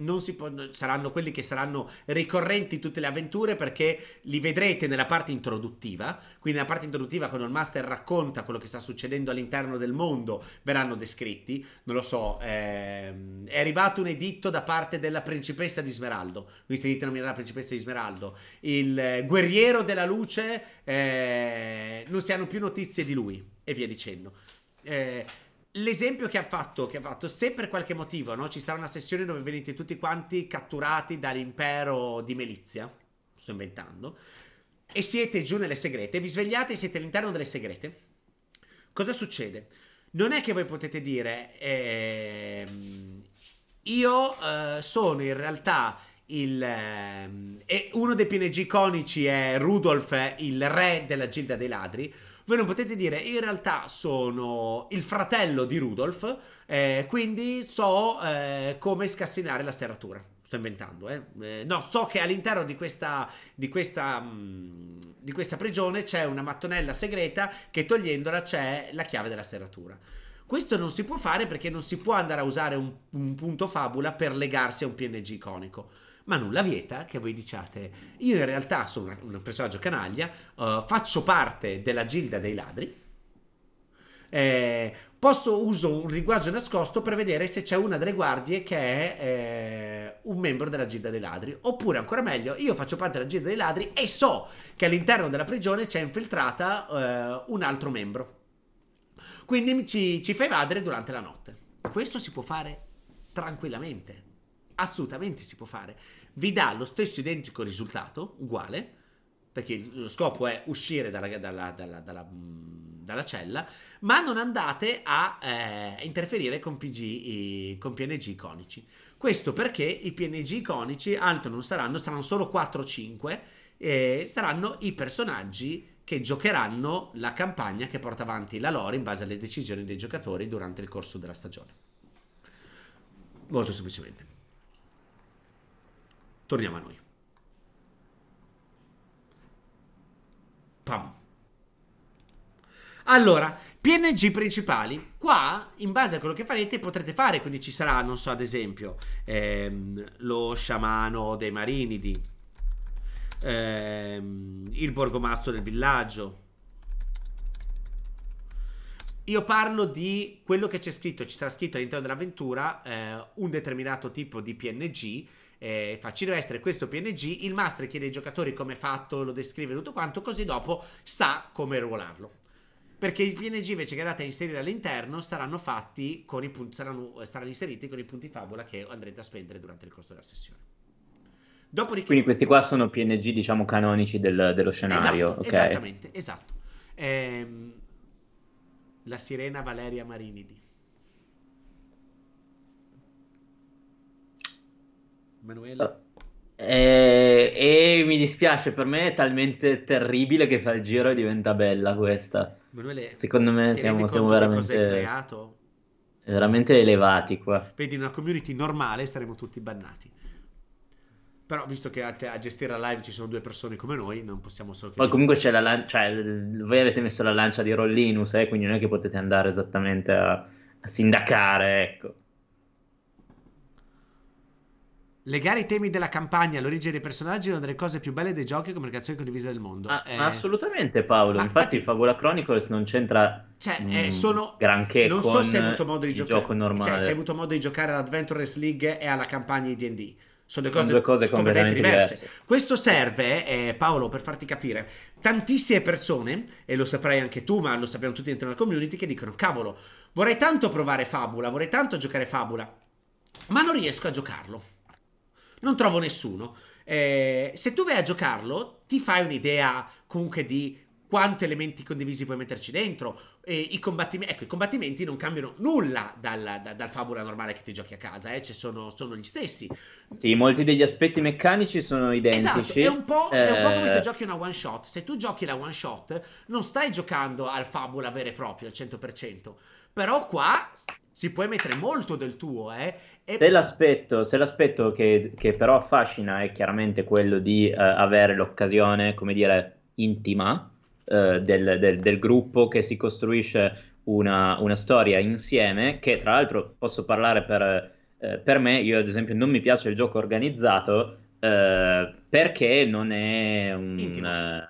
saranno quelli che saranno ricorrenti in tutte le avventure perché li vedrete nella parte introduttiva. Quindi nella parte introduttiva quando il master racconta quello che sta succedendo all'interno del mondo verranno descritti. Non lo so, ehm, è arrivato un editto da parte della principessa di Smeraldo. Quindi se dite nominare la principessa di Smeraldo. Il guerriero della luce, eh, non si hanno più notizie di lui e via dicendo. Eh, L'esempio che ha, fatto, che ha fatto, se per qualche motivo no, ci sarà una sessione dove venite tutti quanti catturati dall'impero di Melizia, sto inventando, e siete giù nelle segrete, vi svegliate e siete all'interno delle segrete, cosa succede? Non è che voi potete dire, ehm, io eh, sono in realtà il, ehm, uno dei PNG iconici è Rudolf, il re della Gilda dei Ladri, voi non potete dire, in realtà sono il fratello di Rudolf, eh, quindi so eh, come scassinare la serratura. Sto inventando, eh. eh no, so che all'interno di questa, di questa, mh, mm, di questa prigione c'è una mattonella segreta che togliendola c'è la chiave della serratura. Questo non si può fare perché non si può andare a usare un, un punto fabula per legarsi a un PNG iconico ma nulla vieta che voi diciate io in realtà sono un personaggio canaglia, uh, faccio parte della gilda dei ladri, eh, posso uso un linguaggio nascosto per vedere se c'è una delle guardie che è eh, un membro della Gilda dei Ladri. Oppure, ancora meglio, io faccio parte della Gilda dei Ladri e so che all'interno della prigione c'è infiltrata eh, un altro membro. Quindi ci, ci fai evadere durante la notte. Questo si può fare tranquillamente assolutamente si può fare. Vi dà lo stesso identico risultato, uguale, perché lo scopo è uscire dalla, dalla, dalla, dalla mm, cella, ma non andate a eh, interferire con, PG, con PNG iconici. Questo perché i PNG iconici altro non saranno, saranno solo 4 o 5, eh, saranno i personaggi che giocheranno la campagna che porta avanti la lore in base alle decisioni dei giocatori durante il corso della stagione. Molto semplicemente. Torniamo a noi. Pam. Allora, PNG principali, qua in base a quello che farete potrete fare, quindi ci sarà, non so, ad esempio, ehm, lo sciamano dei Marinidi, ehm, il borgomastro del villaggio. Io parlo di quello che c'è scritto, ci sarà scritto all'interno dell'avventura eh, un determinato tipo di PNG eh, fa Silvestre questo PNG, il master chiede ai giocatori come è fatto, lo descrive tutto quanto, così dopo sa come ruolarlo. Perché i PNG invece che andate a inserire all'interno saranno, punti, saranno, saranno inseriti con i punti favola che andrete a spendere durante il corso della sessione. Dopodiché... Quindi questi qua sono PNG, diciamo, canonici del, dello scenario. Esatto, okay. Esattamente, esatto. Ehm, la sirena Valeria Marinidi. Manuela. Eh, e, e, mi dispiace, per me è talmente terribile che fa il giro e diventa bella questa. Manuele, Secondo me siamo, siamo veramente, veramente elevati qua. Vedi, in una community normale saremmo tutti bannati. Però visto che a, a, gestire la live ci sono due persone come noi, non possiamo solo... Poi comunque c'è la lancia, cioè, voi avete messo la lancia di Rollinus, eh, quindi non è che potete andare esattamente a, a sindacare, ecco. Legare i temi della campagna all'origine dei personaggi è una delle cose più belle dei giochi con mercazione condivisa del mondo. Ah, eh... Assolutamente, Paolo. Ah, infatti, infatti, Favola Chronicles non c'entra cioè, mh, eh, mm, sono... granché non so se hai avuto modo di giocare... gioco normale. Cioè, se hai avuto modo di giocare all'Adventurers League e alla campagna di DD. Sono, sono due cose, completamente, diverse. diverse. Questo serve, eh, Paolo, per farti capire, tantissime persone, e lo saprai anche tu, ma lo sappiamo tutti dentro la community, che dicono, cavolo, vorrei tanto provare Fabula, vorrei tanto giocare Fabula, ma non riesco a giocarlo non trovo nessuno. Eh, se tu vai a giocarlo, ti fai un'idea comunque di quanti elementi condivisi puoi metterci dentro. Eh, i, combattimenti, ecco, i combattimenti non cambiano nulla dal, da, dal fabula normale che ti giochi a casa, eh? cioè sono, sono, gli stessi. Sì, molti degli aspetti meccanici sono identici. Esatto, è un, eh... è un, po', come eh, se giochi una one shot. Se tu giochi la one shot, non stai giocando al fabula vero e proprio al 100%. Però qua si puoi mettere molto del tuo, eh? E... Se, l'aspetto, se l'aspetto che, che, però affascina è chiaramente quello di eh, avere l'occasione, come dire, intima eh, del, del, del, gruppo che si costruisce una, una, storia insieme, che tra l'altro posso parlare per, eh, per, me, io ad esempio non mi piace il gioco organizzato eh, perché non è un...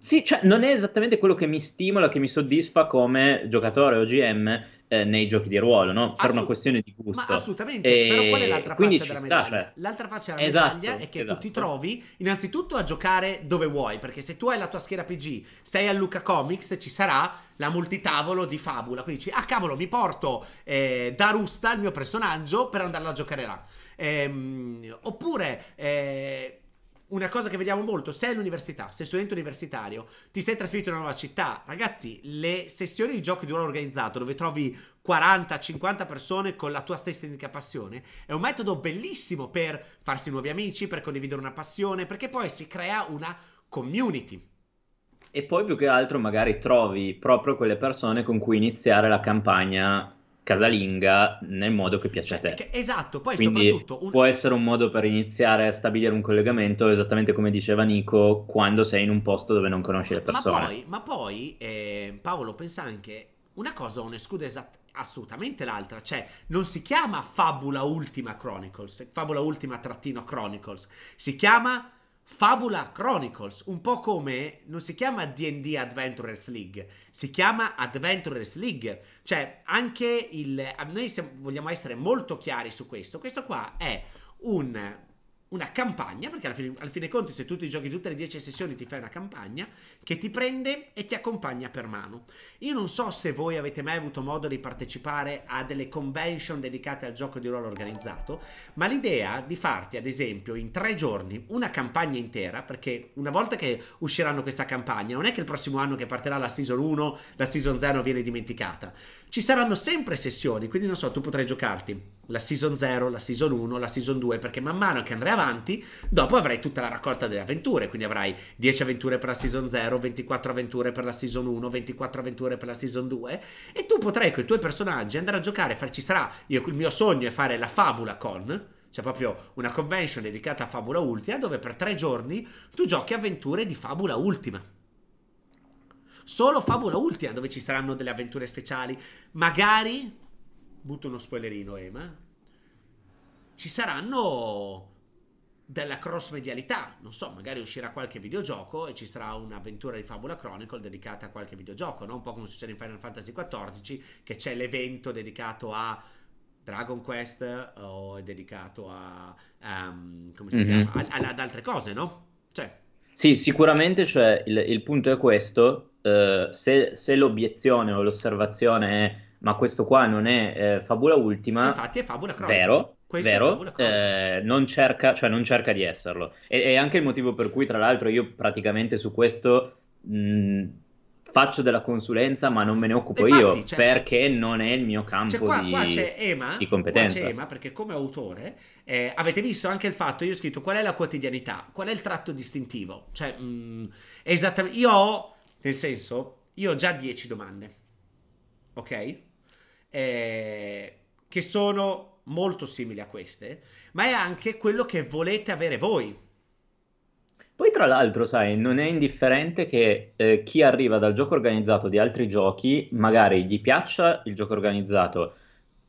Sì, cioè non è esattamente quello che mi stimola, che mi soddisfa come giocatore OGM, eh, nei giochi di ruolo, no? per una questione di gusto. Ma assolutamente, e... però qual è l'altra faccia della medaglia? Sta, cioè. l'altra faccia della esatto, medaglia è che esatto. tu ti trovi innanzitutto a giocare dove vuoi, perché se tu hai la tua scheda PG, sei a Luca Comics, ci sarà la multitavolo di Fabula, quindi dici, ah cavolo, mi porto eh, Rusta, il mio personaggio, per andarla a giocare là. Ehm, oppure... Eh, una cosa che vediamo molto, sei all'università, sei studente universitario, ti sei trasferito in una nuova città, ragazzi, le sessioni di giochi di ruolo organizzato dove trovi 40-50 persone con la tua stessa identica passione, è un metodo bellissimo per farsi nuovi amici, per condividere una passione, perché poi si crea una community. E poi più che altro magari trovi proprio quelle persone con cui iniziare la campagna casalinga nel modo che piace cioè, a te. Che, esatto, poi Quindi soprattutto... Un... Può essere un modo per iniziare a stabilire un collegamento, esattamente come diceva Nico, quando sei in un posto dove non conosci le persone. Ma poi, ma poi eh, Paolo, pensa anche, una cosa non esclude esattamente assolutamente l'altra, cioè non si chiama Fabula Ultima Chronicles, Fabula Ultima trattino Chronicles, si chiama Fabula Chronicles, un po' come non si chiama DD Adventurers League, si chiama Adventurers League. Cioè, anche il. Noi siamo, vogliamo essere molto chiari su questo. Questo qua è un una campagna, perché alla fine, alla fine conti se tu ti giochi tutte le 10 sessioni ti fai una campagna che ti prende e ti accompagna per mano. Io non so se voi avete mai avuto modo di partecipare a delle convention dedicate al gioco di ruolo organizzato, ma l'idea di farti ad esempio in tre giorni una campagna intera, perché una volta che usciranno questa campagna, non è che il prossimo anno che partirà la season 1, la season 0 viene dimenticata, ci saranno sempre sessioni, quindi non so, tu potrai giocarti la season 0, la season 1, la season 2, perché man mano che andrai avanti, dopo avrai tutta la raccolta delle avventure, quindi avrai 10 avventure per la season 0, 24 avventure per la season 1, 24 avventure per la season 2 e tu potrai con i tuoi personaggi andare a giocare, ci sarà, io, il mio sogno è fare la fabula con, cioè proprio una convention dedicata a Fabula Ultima dove per tre giorni tu giochi avventure di Fabula Ultima. Solo Fabula Ultima dove ci saranno delle avventure speciali, magari butto uno spoilerino, Ema. Ci saranno della cross medialità. Non so, magari uscirà qualche videogioco e ci sarà un'avventura di Fabula Chronicle dedicata a qualche videogioco, no? Un po' come succede in Final Fantasy XIV, che c'è l'evento dedicato a Dragon Quest o è dedicato a um, come si mm-hmm. chiama? A, ad altre cose, no? Cioè. Sì, sicuramente cioè, il, il, punto è questo. Uh, se, se l'obiezione o l'osservazione è ma questo qua non è eh, Fabula Ultima. Infatti è Fabula Cronica. Vero, questo vero, eh, non, cerca, cioè non cerca di esserlo. E, è anche il motivo per cui, tra l'altro, io praticamente su questo... Mh, mm, faccio della consulenza, ma non me ne occupo Infatti, io cioè, perché non è il mio campo cioè qua, di, qua c'è Ema, di competenza. Qua c'è Ema perché come autore eh, avete visto anche il fatto, io ho scritto qual è la quotidianità, qual è il tratto distintivo. Cioè, mh, mm, esattamente, io ho, nel senso, io ho già 10 domande, ok? eh, che sono molto simili a queste, ma è anche quello che volete avere voi. Poi tra l'altro, sai, non è indifferente che eh, chi arriva dal gioco organizzato di altri giochi, magari gli piaccia il gioco organizzato,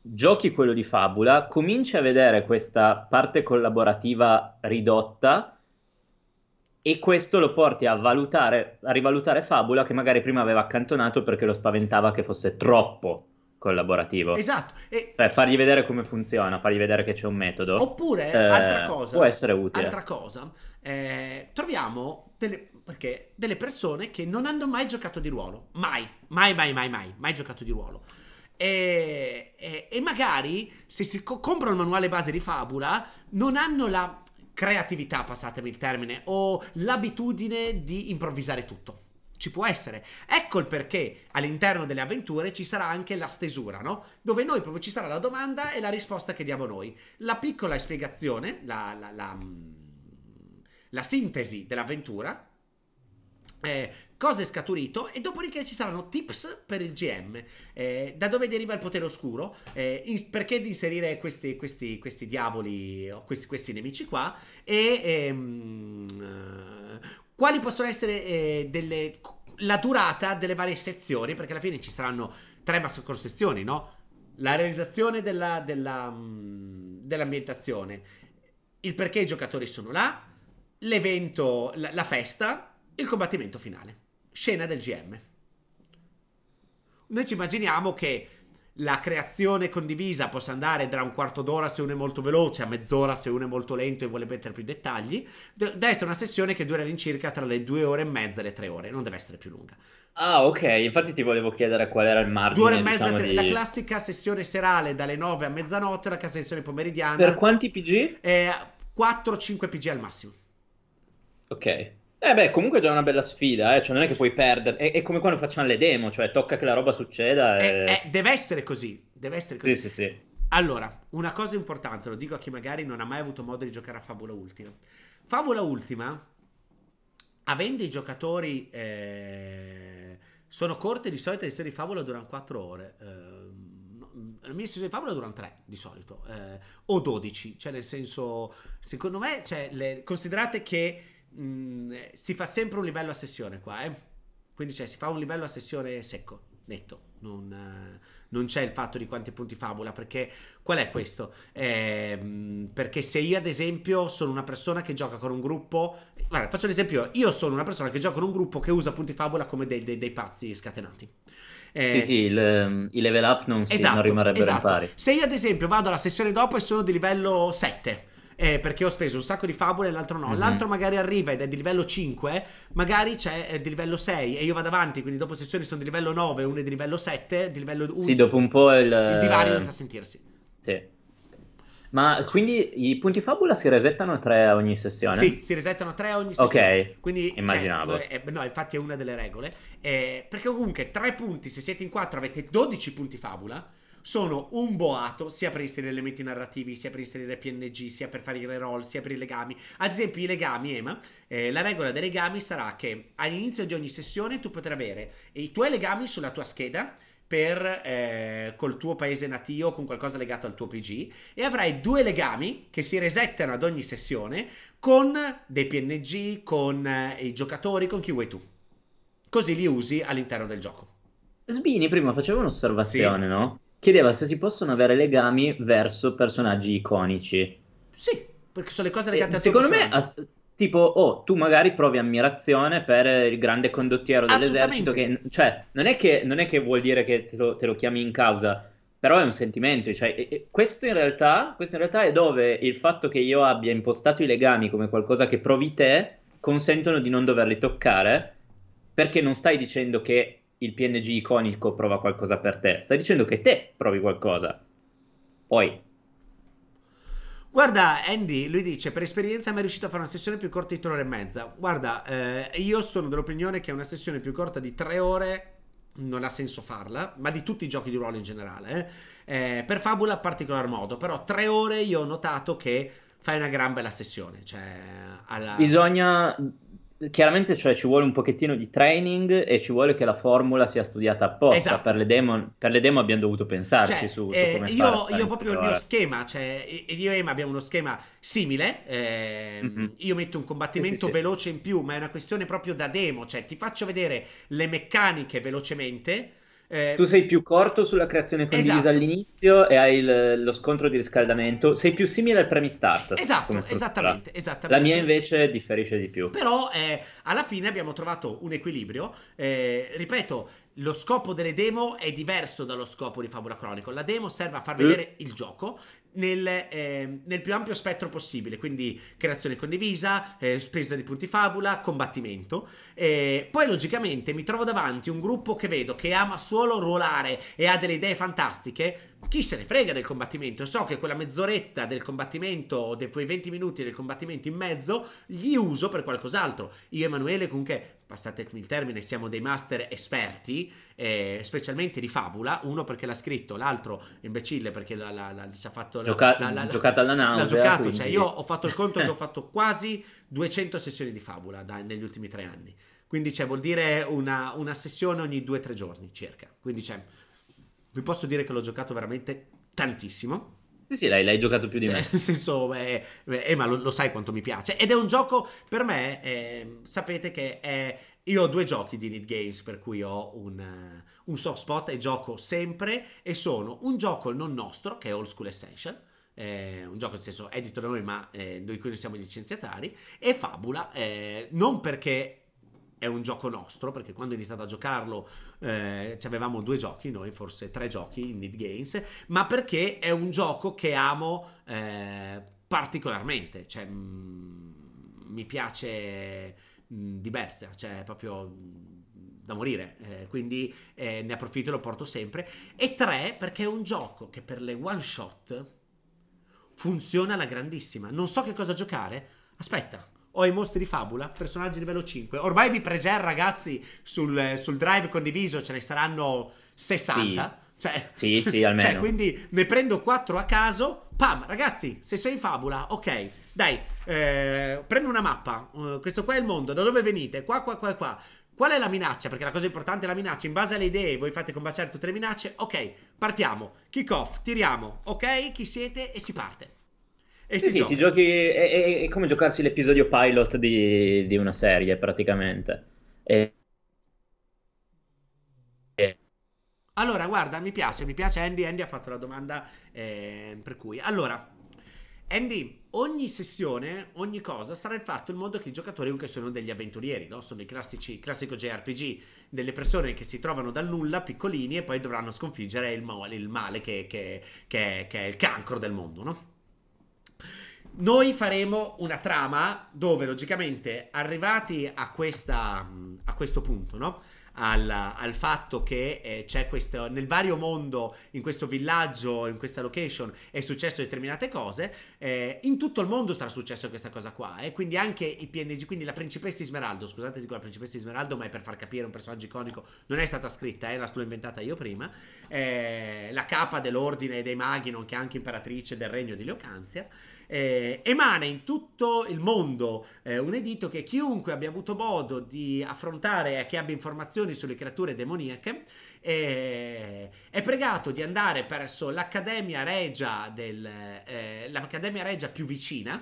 giochi quello di fabula, cominci a vedere questa parte collaborativa ridotta e questo lo porti a valutare, a rivalutare fabula che magari prima aveva accantonato perché lo spaventava che fosse troppo collaborativo. Esatto. E... Cioè, fargli vedere come funziona, fargli vedere che c'è un metodo. Oppure, eh, altra cosa. Può essere utile. Altra cosa, eh, troviamo delle, perché, delle persone che non hanno mai giocato di ruolo. Mai, mai, mai, mai, mai, mai giocato di ruolo. E, e, e magari se si co- comprano il manuale base di fabula non hanno la creatività, passatemi il termine, o l'abitudine di improvvisare tutto. Ci può essere. Ecco il perché all'interno delle avventure ci sarà anche la stesura, no? Dove noi proprio ci sarà la domanda e la risposta che diamo noi. La piccola spiegazione, la, la, la, mm, la sintesi dell'avventura, eh, cosa è scaturito e dopodiché ci saranno tips per il GM eh, da dove deriva il potere oscuro eh, in, perché di inserire questi, questi, questi diavoli questi, questi nemici qua e ehm, quali possono essere eh, delle, la durata delle varie sezioni? Perché alla fine ci saranno tre macro sezioni, no? La realizzazione della, della, mm, dell'ambientazione, il perché i giocatori sono là, l'evento, la, la festa, il combattimento finale, scena del GM. Noi ci immaginiamo che la creazione condivisa possa andare da un quarto d'ora se uno è molto veloce a mezz'ora se uno è molto lento e vuole mettere più dettagli, deve essere una sessione che dura all'incirca tra le due ore e mezza e le tre ore, non deve essere più lunga. Ah, ok, infatti ti volevo chiedere qual era il margine. Due ore e mezza, diciamo, tre, di... la classica sessione serale dalle nove a mezzanotte, la classica sessione pomeridiana. Per quanti PG? Eh, 4-5 PG al massimo. Ok. Eh beh, comunque è già una bella sfida, eh? cioè non è che puoi perdere, è, è, come quando facciamo le demo, cioè tocca che la roba succeda. Eh, e... Eh, eh, deve essere così, deve essere così. Sì, sì, sì. Allora, una cosa importante, lo dico a chi magari non ha mai avuto modo di giocare a Fabula Ultima. Fabula Ultima, avendo i giocatori, eh, sono corte di solito le serie di Fabula durano 4 ore. Eh, le mie sessioni di Fabula durano 3 di solito, o 12, cioè nel senso, secondo me, cioè, le, considerate che Mm, eh, si fa sempre un livello a sessione qua, eh? quindi cioè, si fa un livello a sessione secco, netto. Non, eh, non, c'è il fatto di quanti punti fabula perché qual è questo? Eh, perché se io ad esempio sono una persona che gioca con un gruppo guarda faccio esempio, io sono una persona che gioca con un gruppo che usa punti fabula come dei, dei, dei pazzi scatenati eh, sì, sì, il, ehm, i level up non, si, esatto, non rimarrebbero esatto. pari. Se io, ad esempio, vado alla sessione dopo e sono di livello 7, eh, perché ho speso un sacco di fabule e l'altro no. Mm-hmm. L'altro magari arriva ed è di livello 5, magari c'è eh, di livello 6 e io vado avanti, quindi dopo sessioni sono di livello 9, uno è di livello 7, di livello 1. Sì, dopo un po' il... il divario inizia a eh, sentirsi. Sì. Ma quindi i punti fabula si resettano 3 a ogni sessione? Sì, si resettano 3 a ogni sessione. Ok, quindi, cioè, immaginavo. Cioè, eh, no, infatti è una delle regole. Eh, perché comunque 3 punti, se siete in 4 avete 12 punti fabula sono un boato sia per inserire elementi narrativi, sia per inserire PNG, sia per fare i reroll, sia per i legami. Ad esempio, i legami, Ema, eh, la regola dei legami sarà che all'inizio di ogni sessione tu potrai avere i tuoi legami sulla tua scheda. Per, eh, col tuo paese natio con qualcosa legato al tuo PG e avrai due legami che si resettano ad ogni sessione con dei PNG, con eh, i giocatori, con chi vuoi tu. Così li usi all'interno del gioco. Sbini prima facevo un'osservazione, sì. no? chiedeva se si possono avere legami verso personaggi iconici. Sì, perché sono le cose legate e, a Secondo me, as- tipo, oh, tu magari provi ammirazione per il grande condottiero dell'esercito, che, cioè, non è che, non è che vuol dire che te lo, te lo chiami in causa, però è un sentimento, cioè, questo, in realtà, questo in realtà è dove il fatto che io abbia impostato i legami come qualcosa che provi te consentono di non doverli toccare, perché non stai dicendo che il PNG iconico prova qualcosa per te, stai dicendo che te provi qualcosa. Poi Guarda, Andy, lui dice, per esperienza mi è riuscito a fare una sessione più corta di tre ore e mezza. Guarda, eh, io sono dell'opinione che una sessione più corta di tre ore non ha senso farla, ma di tutti i giochi di ruolo in generale. Eh. Eh, per Fabula in particolar modo, però tre ore io ho notato che fai una gran bella sessione. Cioè, alla... Bisogna chiaramente cioè, ci vuole un pochettino di training e ci vuole che la formula sia studiata apposta. Esatto. Per, le demo, per, le demo, abbiamo dovuto pensarci cioè, su, su, eh, come io, fare. Io proprio il mio schema, cioè io e Ema abbiamo uno schema simile, eh, mm-hmm. io metto un combattimento sì, sì, veloce sì. in più, ma è una questione proprio da demo, cioè ti faccio vedere le meccaniche velocemente eh, tu sei più corto sulla creazione condivisa esatto. all'inizio e hai il, lo scontro di riscaldamento. Sei più simile al premi start. Esatto, esattamente, esattamente, La mia invece differisce di più. Però eh, alla fine abbiamo trovato un equilibrio. Eh, ripeto, lo scopo delle demo è diverso dallo scopo di Fabula Chronicle. La demo serve a far mm. vedere il gioco, nel, eh, nel, più ampio spettro possibile, quindi creazione condivisa, eh, spesa di punti fabula, combattimento. Eh, poi logicamente mi trovo davanti un gruppo che vedo che ama solo ruolare e ha delle idee fantastiche, chi se ne frega del combattimento? So che quella mezz'oretta del combattimento, o quei 20 minuti del combattimento in mezzo, li uso per qualcos'altro. Io, Emanuele, comunque, passatemi il termine, siamo dei master esperti, eh, specialmente di fabula, uno perché l'ha scritto, l'altro imbecille perché la, la, la, ci ha fatto... Gioca- la, la, giocata alla nausea. L'ha giocato, quindi. cioè io ho fatto il conto che ho fatto quasi 200 sessioni di fabula da, negli ultimi tre anni, quindi cioè, vuol dire una, una sessione ogni due o tre giorni circa, quindi cioè, vi posso dire che l'ho giocato veramente tantissimo. Sì, sì, l'hai, l'hai, giocato più di cioè, me. Nel senso, eh, eh, ma lo, lo, sai quanto mi piace. Ed è un gioco, per me, eh, sapete che è... Io ho due giochi di Need Games per cui ho un, uh, un soft spot e gioco sempre e sono un gioco non nostro che è Old School Essential, eh, un gioco nel senso edito da noi ma eh, noi qui siamo licenziatari, e Fabula, eh, non perché è un gioco nostro, perché quando ho iniziato a giocarlo eh, avevamo due giochi, noi forse tre giochi in Need Games, ma perché è un gioco che amo eh, particolarmente, cioè mh, mm, mi piace mh, mm, diversa, cioè proprio mh, mm, da morire, eh, quindi eh, ne approfitto e lo porto sempre. E tre, perché è un gioco che per le one shot funziona alla grandissima. Non so che cosa giocare, aspetta, ho i mostri di fabula, personaggi livello 5. Ormai di pregel, ragazzi, sul, sul, drive condiviso ce ne saranno 60. Sì. Cioè, sì, sì, cioè, almeno. Cioè, quindi ne prendo 4 a caso. Pam, ragazzi, se sei in fabula, ok, dai, eh, prendo una mappa. Uh, questo qua è il mondo, da dove venite? Qua, qua, qua, qua. Qual è la minaccia? Perché la cosa importante è la minaccia. In base alle idee, voi fate combaciare tutte le minacce. Ok, partiamo. Kick off, tiriamo. Ok, chi siete? E si parte. E sì, sì, gioca. giochi, è, è, è, come giocarsi l'episodio pilot di, di una serie praticamente. E... Allora, guarda, mi piace, mi piace Andy. Andy ha fatto la domanda eh, per cui... Allora, Andy, ogni sessione, ogni cosa sarà il fatto il modo che i giocatori comunque sono degli avventurieri, no? Sono i classici, classico JRPG, delle persone che si trovano dal nulla, piccolini, e poi dovranno sconfiggere il, male, il male che, che, che, che è il cancro del mondo, no? Noi faremo una trama dove logicamente arrivati a, questa, a questo punto, no? Al, al, fatto che eh, c'è questo nel vario mondo, in questo villaggio, in questa location è successo determinate cose. Eh, in tutto il mondo sarà successo questa cosa qua. E eh, quindi anche i PNG, quindi la principessa Smeraldo. Scusate, dico la principessa Smeraldo, ma è per far capire un personaggio iconico. Non è stata scritta, eh, l'ho inventata io prima. Eh, la capa dell'ordine dei maghi, nonché anche imperatrice del regno di Leocanzia eh, emana in tutto il mondo eh, un edito che chiunque abbia avuto modo di affrontare e che abbia informazioni sulle creature demoniache eh, è pregato di andare presso l'Accademia Regia, del, eh, l'Accademia Regia più vicina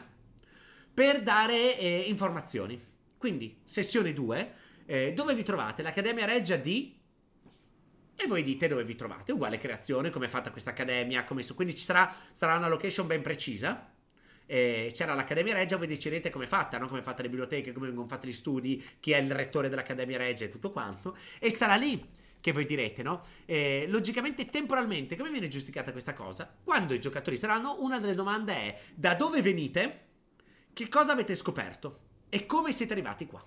per dare eh, informazioni. Quindi, sessione 2, eh, dove vi trovate? L'Accademia Regia di e voi dite dove vi trovate. Uguale creazione, come è fatta questa accademia, come su. Quindi ci sarà, sarà una location ben precisa eh, c'era l'Accademia Regia, voi decidete come è fatta, no? come è le biblioteche, come vengono fatti gli studi, chi è il rettore dell'Accademia Regia e tutto quanto, e sarà lì che voi direte, no? Eh, logicamente, temporalmente, come viene giustificata questa cosa? Quando i giocatori saranno, una delle domande è da dove venite, che cosa avete scoperto e come siete arrivati qua.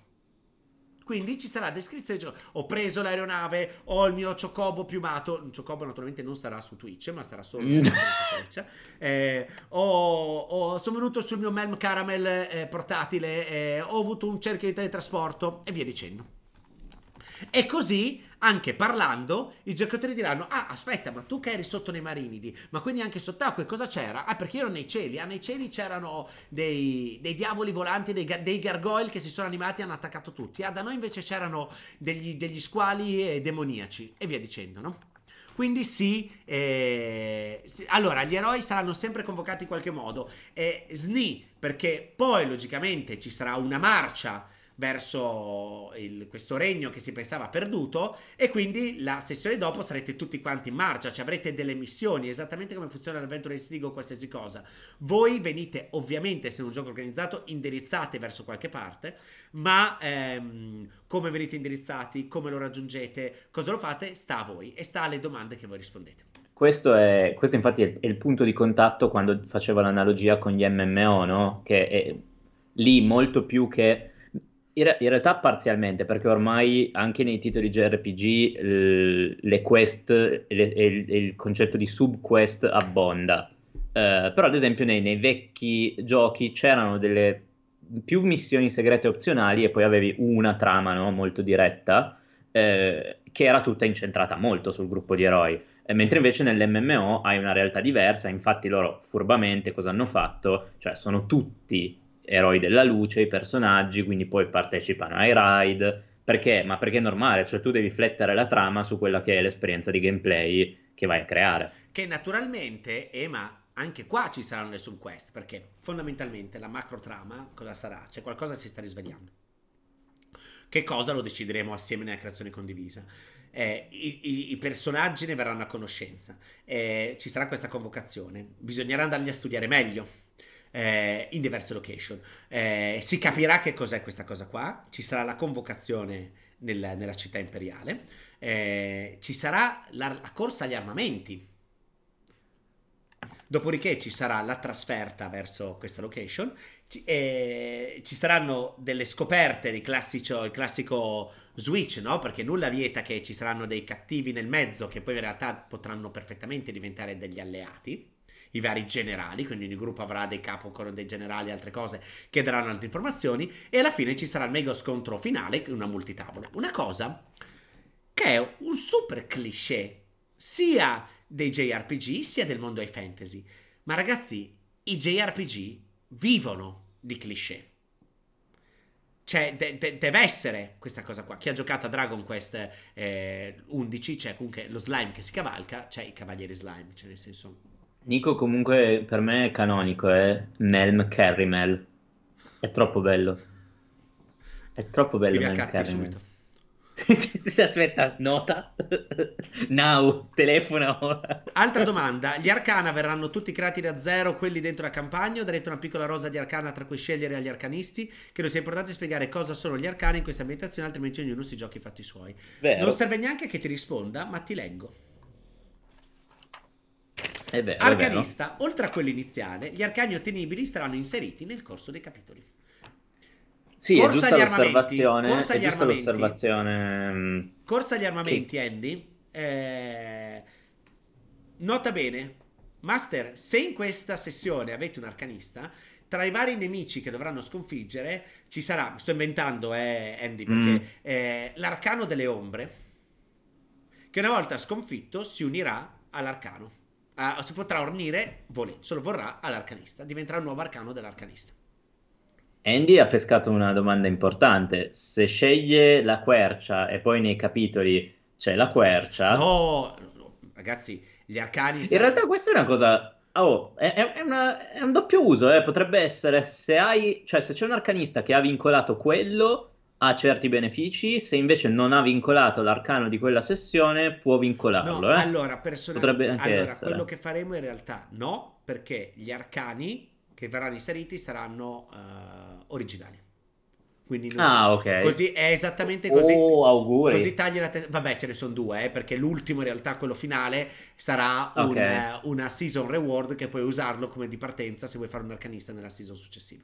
Quindi ci sarà descrizione di Ho preso l'aeronave, ho il mio Ciocobo piumato. Il Ciocobo naturalmente non sarà su Twitch, ma sarà solo mm. su Twitch. Eh, ho, ho, sono venuto sul mio Melm Caramel eh, portatile, eh, ho avuto un cerchio di teletrasporto e via dicendo. E così anche parlando, i giocatori diranno: Ah, aspetta, ma tu che eri sotto nei marinidi, ma quindi anche sott'acqua, e cosa c'era? Ah, perché io ero nei cieli. Ah, nei cieli c'erano dei, dei diavoli volanti, dei, dei, gargoyle che si sono animati e hanno attaccato tutti. Ah, da noi invece c'erano degli, degli squali eh, demoniaci, e via dicendo, no? Quindi sì, eh, sì, allora gli eroi saranno sempre convocati in qualche modo. Eh, SNI, perché poi logicamente ci sarà una marcia verso il, questo regno che si pensava perduto e quindi la sessione dopo sarete tutti quanti in marcia, cioè avrete delle missioni, esattamente come funziona l'Adventure League o qualsiasi cosa. Voi venite ovviamente, se è un gioco organizzato, indirizzate verso qualche parte, ma ehm, come venite indirizzati, come lo raggiungete, cosa lo fate, sta a voi e sta alle domande che voi rispondete. Questo, è, questo infatti è il punto di contatto quando facevo l'analogia con gli MMO, no? che è, lì molto più che in, re- in, realtà parzialmente, perché ormai anche nei titoli JRPG l- le quest e il, il concetto di subquest abbonda. Uh, però ad esempio nei, nei, vecchi giochi c'erano delle più missioni segrete opzionali e poi avevi una trama no? molto diretta eh, che era tutta incentrata molto sul gruppo di eroi eh, mentre invece nell'MMO hai una realtà diversa, infatti loro furbamente cosa hanno fatto? Cioè sono tutti eroi della luce, i personaggi, quindi poi partecipano ai raid. Perché? Ma perché è normale, cioè tu devi flettere la trama su quella che è l'esperienza di gameplay che vai a creare. Che naturalmente, Ema, anche qua ci saranno le subquest, perché fondamentalmente la macro trama cosa sarà? C'è qualcosa che si sta risvegliando. Che cosa lo decideremo assieme nella creazione condivisa? Eh, i, i, i, personaggi ne verranno a conoscenza, eh, ci sarà questa convocazione, bisognerà andarli a studiare meglio eh, in diverse location. Eh, si capirà che cos'è questa cosa qua, ci sarà la convocazione nel, nella città imperiale, eh, ci sarà la, la corsa agli armamenti, Dopodiché ci sarà la trasferta verso questa location, ci, eh, ci saranno delle scoperte, di classico, il classico switch, no? Perché nulla vieta che ci saranno dei cattivi nel mezzo che poi in realtà potranno perfettamente diventare degli alleati i vari generali, quindi ogni gruppo avrà dei capo con dei generali e altre cose che daranno altre informazioni e alla fine ci sarà il mega scontro finale, una multitavola. Una cosa che è un super cliché sia dei JRPG sia del mondo ai fantasy. Ma ragazzi, i JRPG vivono di cliché. Cioè, de- de- deve essere questa cosa qua. Chi ha giocato a Dragon Quest eh, 11, c'è cioè comunque lo slime che si cavalca, c'è cioè i cavalieri slime, cioè nel senso Nico comunque per me è canonico, è Melm Carrimel. È troppo bello. È troppo bello Scrivi Melm Carrimel. Si Aspetta, nota. Now, telefona ora. Altra domanda. Gli arcana verranno tutti creati da zero, quelli dentro la campagna, o darete una piccola rosa di arcana tra cui scegliere agli arcanisti? Credo sia importante spiegare cosa sono gli arcani in questa ambientazione, altrimenti ognuno si giochi i fatti suoi. Vero. Non serve neanche che ti risponda, ma ti leggo. Eh è vero, Arcanista, è oltre a quello iniziale, gli arcani ottenibili saranno inseriti nel corso dei capitoli. Sì, corsa è giusta l'osservazione. Mm. Corsa agli armamenti. Corsa agli armamenti, che... Andy. Eh, nota bene, Master, se in questa sessione avete un arcanista, tra i vari nemici che dovranno sconfiggere ci sarà, sto inventando eh, Andy, perché mm. eh, l'arcano delle ombre, che una volta sconfitto si unirà all'arcano. Uh, si potrà ornire, vole, se lo vorrà, all'arcanista. Diventerà un nuovo arcano dell'arcanista. Andy ha pescato una domanda importante. Se sceglie la quercia e poi nei capitoli c'è la quercia... No, no ragazzi, gli arcani... Stanno... In realtà questa è una cosa... Oh, è, è, una, è un doppio uso, eh. potrebbe essere se hai, cioè se c'è un arcanista che ha vincolato quello ha certi benefici, se invece non ha vincolato l'arcano di quella sessione può vincolarlo. No, eh? Allora, personalmente, allora, quello che faremo in realtà no, perché gli arcani che verranno inseriti saranno uh, originali. Quindi ah, ok. Così è esattamente oh, così. Oh, auguri. Così tagli la testa. Vabbè, ce ne sono due, eh, perché l'ultimo, in realtà, quello finale, sarà okay. un, eh, una season reward che puoi usarlo come di partenza se vuoi fare un arcanista nella season successiva.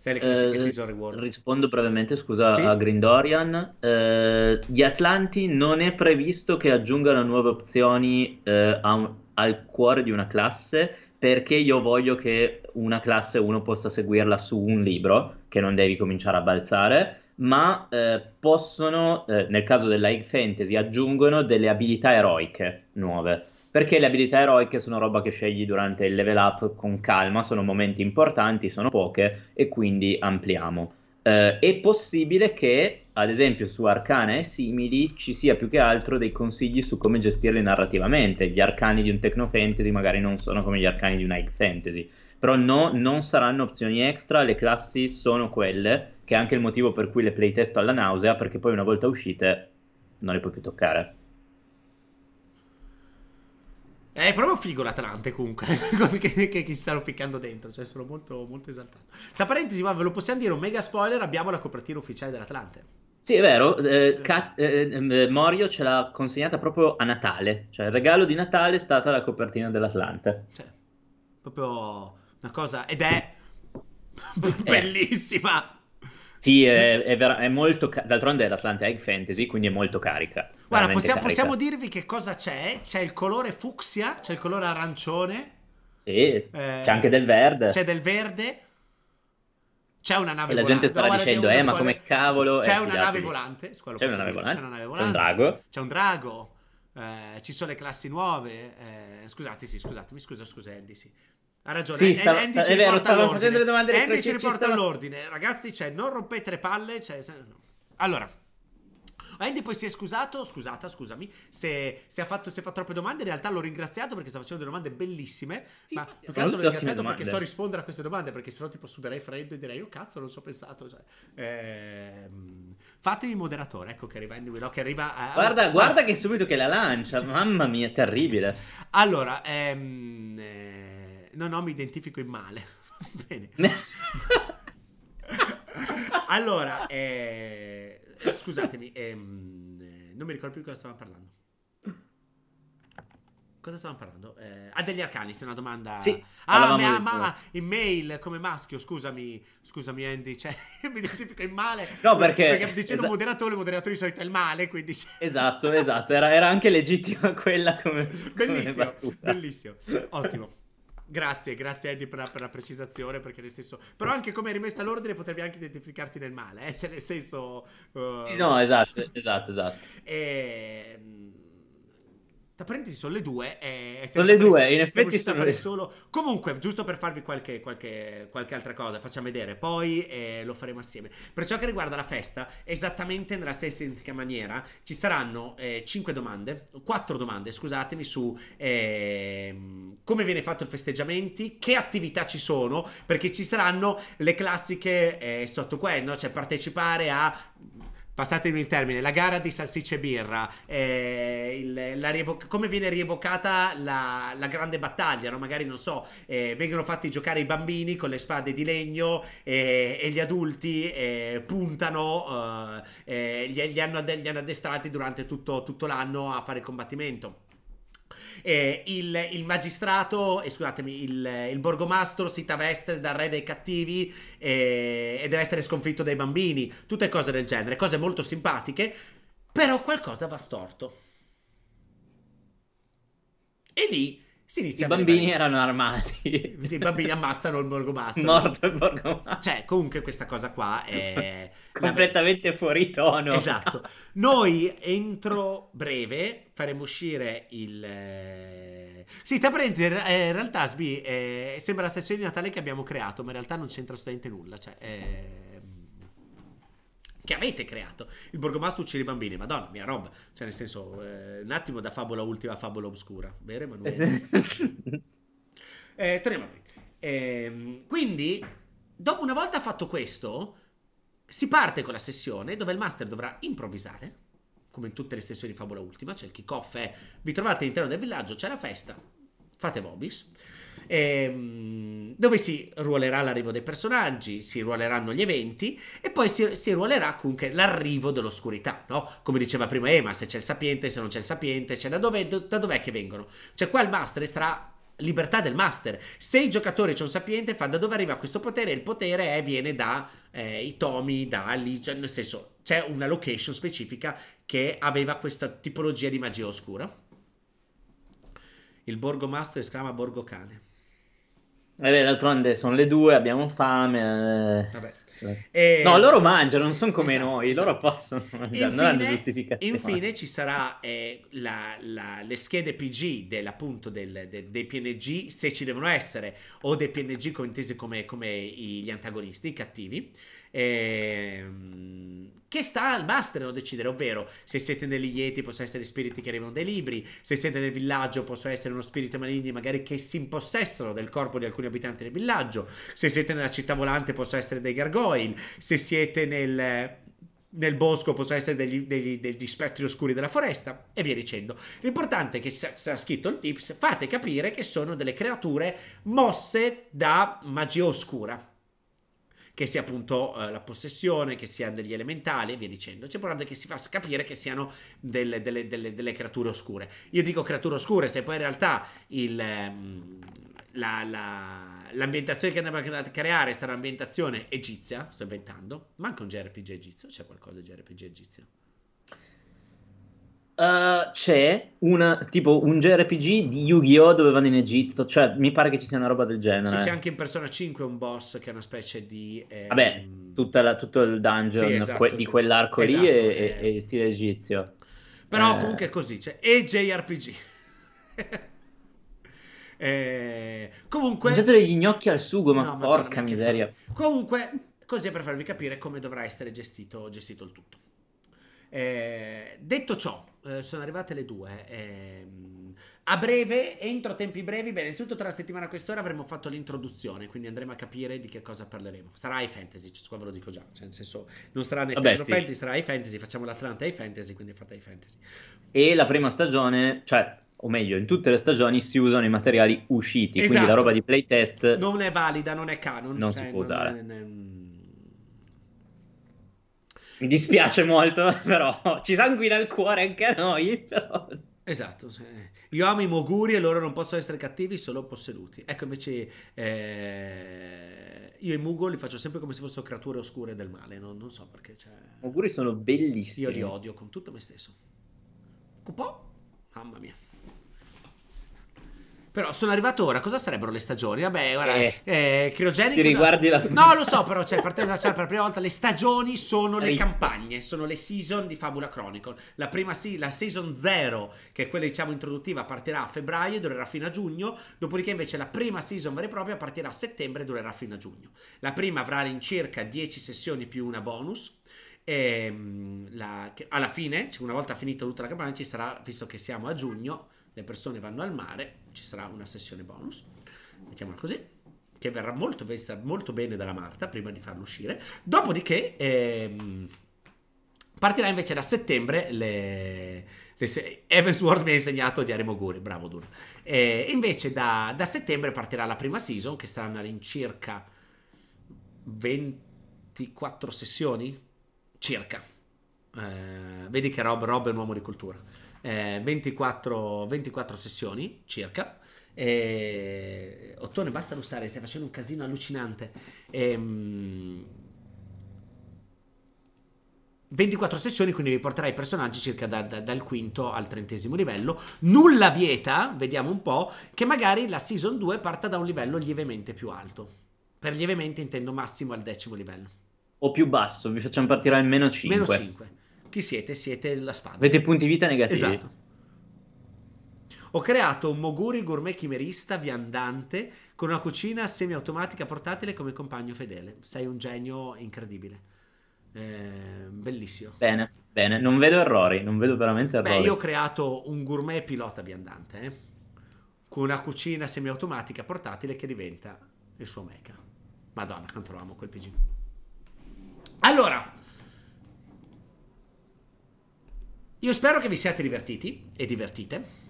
Sai le classiche eh, reward. Rispondo brevemente, scusa, sì? a Grindorian. Eh, gli Atlanti non è previsto che aggiungano nuove opzioni eh, un, al cuore di una classe perché io voglio che una classe uno possa seguirla su un libro, che non devi cominciare a balzare, ma eh, possono, eh, nel caso dell'High Fantasy, aggiungono delle abilità eroiche nuove perché le abilità eroiche sono roba che scegli durante il level up con calma, sono momenti importanti, sono poche e quindi ampliamo. Eh, è possibile che, ad esempio, su arcane e simili ci sia più che altro dei consigli su come gestirli narrativamente. Gli arcani di un Tecno Fantasy magari non sono come gli arcani di un High Fantasy, però no, non saranno opzioni extra, le classi sono quelle, che è anche il motivo per cui le playtesto alla nausea, perché poi una volta uscite non le puoi più toccare. È proprio figo l'Atlante comunque, che, che, che, si stanno ficcando dentro, cioè sono molto, molto esaltato. Tra parentesi, ma ve lo possiamo dire, un mega spoiler, abbiamo la copertina ufficiale dell'Atlante. Sì, è vero, eh, eh Kat, eh, ehm, eh, Morio ce l'ha consegnata proprio a Natale, cioè il regalo di Natale è stata la copertina dell'Atlante. Cioè, proprio una cosa, ed è eh. bellissima. Sì, è, è, vera- è molto, ca- d'altronde l'Atlante Egg Fantasy, quindi è molto carica. Guarda, possiamo, possiamo, dirvi che cosa c'è? C'è il colore fucsia, c'è il colore arancione. Sì, eh, c'è anche del verde. C'è del verde. C'è una nave e volante. La gente sta no, dicendo, eh, ma come cavolo. Eh, c'è una nave volante. C'è una nave volante. C'è una nave volante. C'è un drago. C'è un drago. Eh, ci sono le classi nuove. Eh, scusate, sì, scusatemi, scusa, scusa, Andy, sì. Ha ragione, sì, stava, Andy ci vero, riporta all'ordine. Andy ci riporta all'ordine. Ragazzi, cioè, non rompete le palle. Cioè... Allora, Andy poi si è scusato, scusata, scusami, se, se, ha fatto, se, ha fatto troppe domande, in realtà l'ho ringraziato perché sta facendo delle domande bellissime, sì, ma più che altro l'ho ringraziato perché so rispondere a queste domande, perché sennò tipo suderei freddo e direi, oh cazzo, non ci ho pensato, cioè, ehm, fatemi moderatore, ecco che arriva Andy Willow, che arriva... A, guarda, a, guarda che subito che la lancia, sì. mamma mia, terribile. Sì. Allora, ehm, eh, no, no, mi identifico in male. Bene. allora, eh, Scusatemi, ehm, eh, non mi ricordo più di cosa stavamo parlando. Cosa stavamo parlando? Eh, ah, degli arcani, se una domanda. Sì, ah, ma, ma in mail come maschio, scusami, scusami Andy, cioè, mi identifico in male. No, perché... Perché dicendo esatto. moderatore, moderatore di solito è il male, quindi... Esatto, esatto, era, era anche legittima quella come... Bellissimo, come bellissimo, ottimo. Grazie, grazie Eddie per la, per la, precisazione, perché nel senso... Però anche come rimessa all'ordine potevi anche identificarti nel male, eh? cioè nel senso... Uh... Sì, eh, no, esatto, esatto, esatto. E... Ehm, da parentesi sono le due. E sono le due, in effetti sono le... solo. Comunque, giusto per farvi qualche, qualche, qualche altra cosa, facciamo vedere, poi eh, lo faremo assieme. Per ciò che riguarda la festa, esattamente nella stessa identica maniera, ci saranno eh, 5 domande, quattro domande, scusatemi, su eh, come viene fatto il festeggiamento, che attività ci sono, perché ci saranno le classiche eh, sotto qua, no? cioè partecipare a passatemi il termine, la gara di salsiccia e birra, eh, il, rievoc- come viene rievocata la, la grande battaglia, no? magari non so, eh, vengono fatti giocare i bambini con le spade di legno eh, e gli adulti eh, puntano, eh, eh, li, li, hanno, ad- hanno addestrati durante tutto, tutto l'anno a fare il combattimento eh, il, il, magistrato, eh, scusatemi, il, il, borgomastro si traveste dal re dei cattivi eh, e deve essere sconfitto dai bambini, tutte cose del genere, cose molto simpatiche, però qualcosa va storto. E lì si inizia I bambini arrivare. erano armati. I bambini ammazzano il borgomastro. Morto il borgomastro. Cioè, comunque questa cosa qua è... Completamente la... fuori tono. Esatto. Noi entro breve faremo uscire il... Eh, sì, tra parentesi, eh, in realtà Sbi, eh, sembra la sessione di Natale che abbiamo creato, ma in realtà non c'entra assolutamente nulla. Cioè, eh che avete creato. Il Borgomasto uccide i bambini, madonna mia roba, cioè nel senso, eh, un attimo da favola ultima a favola oscura, vero Emanuele? Eh, eh, torniamo a eh, quindi, dopo una volta fatto questo, si parte con la sessione dove il master dovrà improvvisare, come in tutte le sessioni di favola ultima, c'è cioè il kick-off, è, eh. vi trovate all'interno del villaggio, c'è la festa, fate vobis ehm, dove si ruolerà l'arrivo dei personaggi, si ruoleranno gli eventi e poi si, si ruolerà comunque l'arrivo dell'oscurità, no? Come diceva prima Ema, se c'è il sapiente, se non c'è il sapiente, cioè da, dove, da dov'è che vengono? Cioè qua il master sarà libertà del master. Se i giocatori c'è un sapiente, fa da dove arriva questo potere? Il potere è, viene da eh, i tomi, da lì, cioè, nel senso c'è una location specifica che aveva questa tipologia di magia oscura. Il borgo master esclama borgo cane. Vabbè, eh d'altronde sono le due, abbiamo fame. Eh... E... Eh, no, loro mangiano, non sono come esatto, noi, esatto. loro possono mangiare, infine, non Infine ci sarà eh, la, la, le schede PG del, del, del, dei PNG, se ci devono essere, o dei PNG intesi come, come gli antagonisti, i cattivi ehm, che sta al master non decidere, ovvero se siete negli Yeti possono essere spiriti che arrivano dai libri, se siete nel villaggio possono essere uno spirito maligno magari che si impossessero del corpo di alcuni abitanti del villaggio, se siete nella città volante possono essere dei gargoyle, se siete nel, nel bosco possono essere degli, degli, degli, spettri oscuri della foresta e via dicendo. L'importante è che sarà scritto il tips, fate capire che sono delle creature mosse da magia oscura che sia appunto eh, la possessione, che siano degli elementali e via dicendo. C'è importante che si faccia capire che siano delle, delle, delle, delle, creature oscure. Io dico creature oscure, se poi in realtà il... Ehm, la, la, l'ambientazione che andiamo a creare sarà un'ambientazione egizia, sto inventando, manca un JRPG egizio, c'è qualcosa di JRPG egizio? Uh, c'è una, tipo un JRPG di Yu-Gi-Oh! dove vanno in Egitto, cioè mi pare che ci sia una roba del genere. Sì, c'è anche in Persona 5 un boss che è una specie di... Eh, Vabbè, la, tutto il dungeon sì, esatto, que- di quell'arco esatto, lì è, eh. è, stile egizio. Però eh. comunque è così, cioè, e JRPG. eh, comunque... Mangiate degli gnocchi al sugo, ma, no, ma porca miseria. Comunque, così è per farvi capire come dovrà essere gestito, gestito il tutto. Eh, detto ciò, eh, sono arrivate le due. Eh, a breve, entro tempi brevi, bene, innanzitutto tra la settimana e quest'ora avremo fatto l'introduzione, quindi andremo a capire di che cosa parleremo. Sarà i fantasy, cioè, qua ve lo dico già, cioè, nel senso, non sarà né Vabbè, sì. fantasy, sarà i fantasy, facciamo l'Atlanta ai fantasy, quindi fate i fantasy. E la prima stagione, cioè, o meglio, in tutte le stagioni si usano i materiali usciti, esatto. quindi la esatto. roba di playtest... Non è valida, non è canon. Non cioè, si può non usare. È, non è, mi dispiace molto, però ci sanguina il cuore anche a noi. Però... Esatto, io amo i moguri e loro non possono essere cattivi, solo posseduti. Ecco invece eh, io i mugo li faccio sempre come se fossero creature oscure del male, non, non so perché. Cioè... moguri sono bellissimi. Io li odio con tutto me stesso. Un mamma mia. Però sono arrivato ora, cosa sarebbero le stagioni? Vabbè, guarda, eh, eh, criogeniche... Ti riguardi no... la... No, lo so, però, cioè, partendo da cioè, per la prima volta, le stagioni sono le campagne, sono le season di Fabula Chronicle. La prima, sì, la season 0, che è quella, diciamo, introduttiva, partirà a febbraio e durerà fino a giugno, dopodiché invece la prima season vera e propria partirà a settembre e durerà fino a giugno. La prima avrà all'incirca 10 sessioni più una bonus, ehm, la, alla fine, cioè, una volta finita tutta la campagna, ci sarà, visto che siamo a giugno, le persone vanno al mare, ci sarà una sessione bonus, mettiamola così, che verrà molto, molto bene dalla Marta prima di farlo uscire. Dopodiché ehm, partirà invece da settembre le... Evans World mi ha insegnato di Aremoguri, bravo Duna. E invece da, da, settembre partirà la prima season che saranno all'incirca 24 sessioni circa. Eh, vedi che Rob, Rob è un uomo di cultura eh, 24, 24 sessioni circa. E... Eh, Ottone, basta russare, stai facendo un casino allucinante. E... Ehm, 24 sessioni, quindi vi porterai i personaggi circa da, da, dal quinto al trentesimo livello. Nulla vieta, vediamo un po', che magari la season 2 parta da un livello lievemente più alto. Per lievemente intendo massimo al decimo livello. O più basso, vi facciamo partire almeno 5. Meno 5. Chi siete? Siete la spada. Avete punti vita negativi. Esatto. Ho creato un Moguri gourmet chimerista viandante con una cucina semiautomatica portatile come compagno fedele. Sei un genio incredibile. Eh, bellissimo. Bene, bene. Non vedo errori, non vedo veramente errori. Beh, io ho creato un gourmet pilota viandante, eh? con una cucina semiautomatica portatile che diventa il suo mecha. Madonna, quanto lo quel PG. Allora, Io spero che vi siate divertiti e divertite.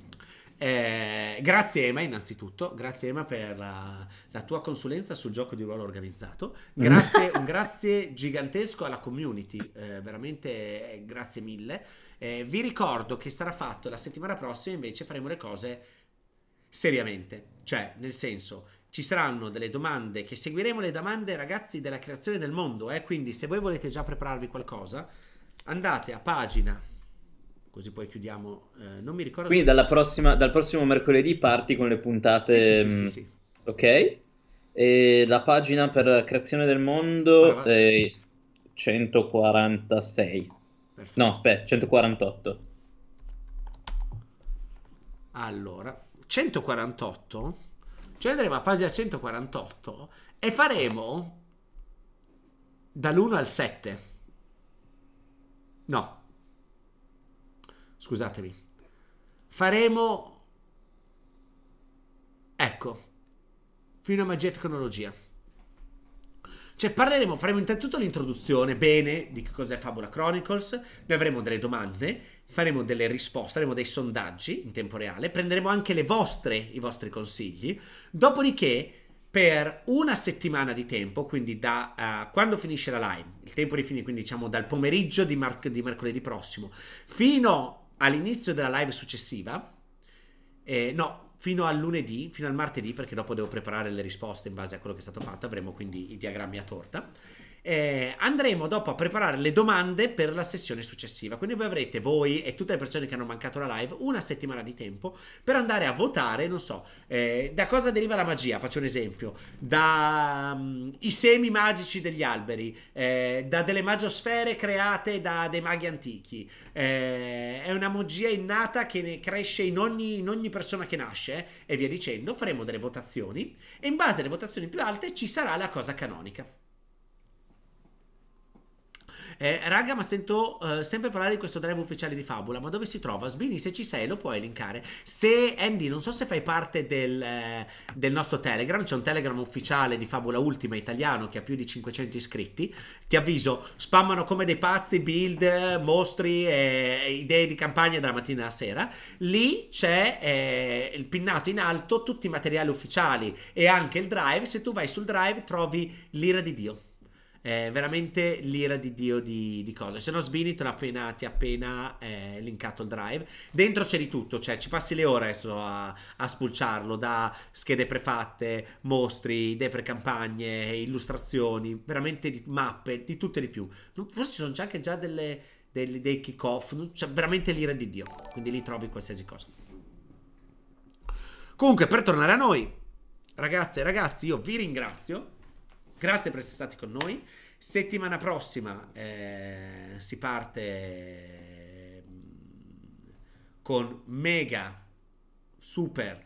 Eh, grazie Ema innanzitutto, grazie Ema per la, la, tua consulenza sul gioco di ruolo organizzato, grazie, un grazie gigantesco alla community, eh, veramente eh, grazie mille. Eh, vi ricordo che sarà fatto la settimana prossima invece faremo le cose seriamente, cioè nel senso ci saranno delle domande che seguiremo le domande ragazzi della creazione del mondo, eh. quindi se voi volete già prepararvi qualcosa andate a pagina Così poi chiudiamo. Eh, non mi ricordo. Quindi se... prossima, dal prossimo mercoledì parti con le puntate. Sì, sì, sì. sì, sì. Mm, ok. E la pagina per la creazione del mondo è 146. Perfetto. No, aspetta, 148. Allora, 148? Cioè andremo a pagina 148 e faremo dall'1 al 7. No, Scusatemi. Faremo... Ecco. Fino a magia e tecnologia. Cioè parleremo, faremo intanto l'introduzione bene di che cos'è Fabula Chronicles, ne avremo delle domande, faremo delle risposte, faremo dei sondaggi in tempo reale, prenderemo anche le vostre, i vostri consigli, dopodiché per una settimana di tempo, quindi da uh, quando finisce la live, il tempo di finire, quindi diciamo dal pomeriggio di, mar- di mercoledì prossimo, fino all'inizio della live successiva, eh, no, fino al lunedì, fino al martedì, perché dopo devo preparare le risposte in base a quello che è stato fatto, avremo quindi i diagrammi a torta eh, andremo dopo a preparare le domande per la sessione successiva. Quindi voi avrete, voi e tutte le persone che hanno mancato la live, una settimana di tempo per andare a votare, non so, eh, da cosa deriva la magia, faccio un esempio, dai mm, um, semi magici degli alberi, eh, da delle magiosfere create da dei maghi antichi, eh, è una magia innata che ne cresce in ogni, in ogni persona che nasce eh, e via dicendo, faremo delle votazioni e in base alle votazioni più alte ci sarà la cosa canonica. Eh, raga, ma sento eh, sempre parlare di questo drive ufficiale di Fabula, ma dove si trova? Sbini, se ci sei lo puoi linkare. Se Andy, non so se fai parte del, eh, del nostro Telegram, c'è un Telegram ufficiale di Fabula Ultima italiano che ha più di 500 iscritti, ti avviso, spammano come dei pazzi build, mostri, idee di campagna dalla mattina alla sera. Lì c'è eh, il pinnato in alto, tutti i materiali ufficiali e anche il drive. Se tu vai sul drive trovi l'ira di Dio eh, veramente l'ira di Dio di, di cose. Se no, Sbini te l'ha appena, ti ha appena eh, linkato il drive. Dentro c'è di tutto, cioè ci passi le ore adesso a, a spulciarlo da schede prefatte, mostri, idee precampagne, illustrazioni, veramente di, mappe, di tutto e di più. Forse ci sono già anche già delle, delle, dei kick-off, cioè veramente l'ira di Dio. Quindi lì trovi qualsiasi cosa. Comunque, per tornare a noi, ragazze e ragazzi, io vi ringrazio Grazie per essere stati con noi. Settimana prossima eh, si parte mm, con mega super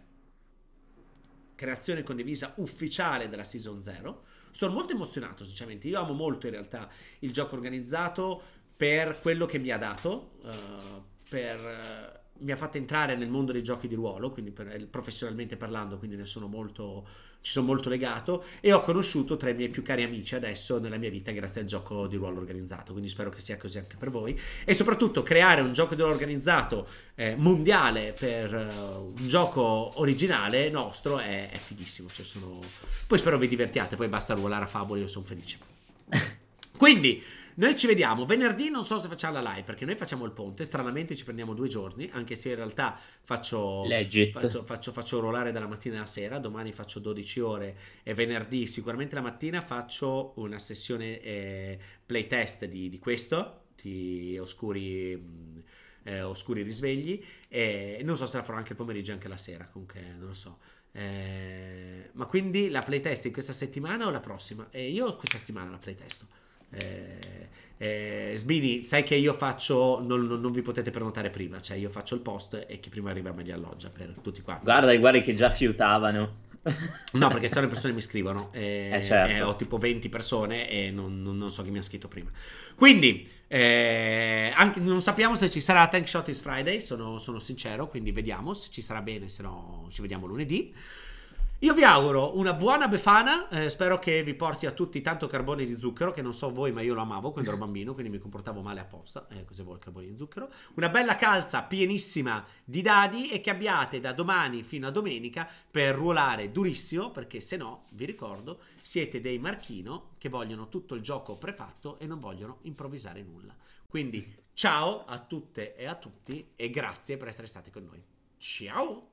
creazione condivisa ufficiale della Season 0. Sono molto emozionato, sinceramente. Io amo molto in realtà il gioco organizzato per quello che mi ha dato, uh, per eh, mi ha fatto entrare nel mondo dei giochi di ruolo, quindi per, eh, professionalmente parlando, quindi ne sono molto, ci sono molto legato e ho conosciuto tra i miei più cari amici adesso nella mia vita grazie al gioco di ruolo organizzato, quindi spero che sia così anche per voi e soprattutto creare un gioco di ruolo organizzato eh, mondiale per uh, un gioco originale nostro è, è fighissimo, cioè sono... poi spero vi divertiate, poi basta ruolare a favole, io sono felice. Quindi, noi ci vediamo venerdì, non so se facciamo la live perché noi facciamo il ponte, stranamente ci prendiamo due giorni, anche se in realtà faccio, faccio, faccio, faccio rollare dalla mattina alla sera, domani faccio 12 ore e venerdì sicuramente la mattina faccio una sessione eh, playtest di, di, questo, di oscuri, mm, eh, oscuri risvegli e non so se la farò anche il pomeriggio e anche la sera, comunque non lo so. Eh, ma quindi la playtest in questa settimana o la prossima? Eh, io questa settimana la playtesto. Eh, eh, Sbini, sai che io faccio, non, non, non, vi potete prenotare prima, cioè io faccio il post e chi prima arriva meglio alloggia per tutti quanti. Guarda, guarda che già fiutavano. No, perché se no le persone mi scrivono, eh, eh certo. eh, ho tipo 20 persone e non, non, so chi mi ha scritto prima. Quindi, eh, anche, non sappiamo se ci sarà Tank Shot is Friday, sono, sono sincero, quindi vediamo se ci sarà bene, se no ci vediamo lunedì. Io vi auguro una buona befana, eh, spero che vi porti a tutti tanto carbone di zucchero, che non so voi, ma io lo amavo quando ero bambino, quindi mi comportavo male apposta, eh, così vuol il carbone di zucchero. Una bella calza pienissima di dadi e che abbiate da domani fino a domenica per ruolare durissimo, perché se no, vi ricordo, siete dei marchino che vogliono tutto il gioco prefatto e non vogliono improvvisare nulla. Quindi ciao a tutte e a tutti e grazie per essere stati con noi. Ciao!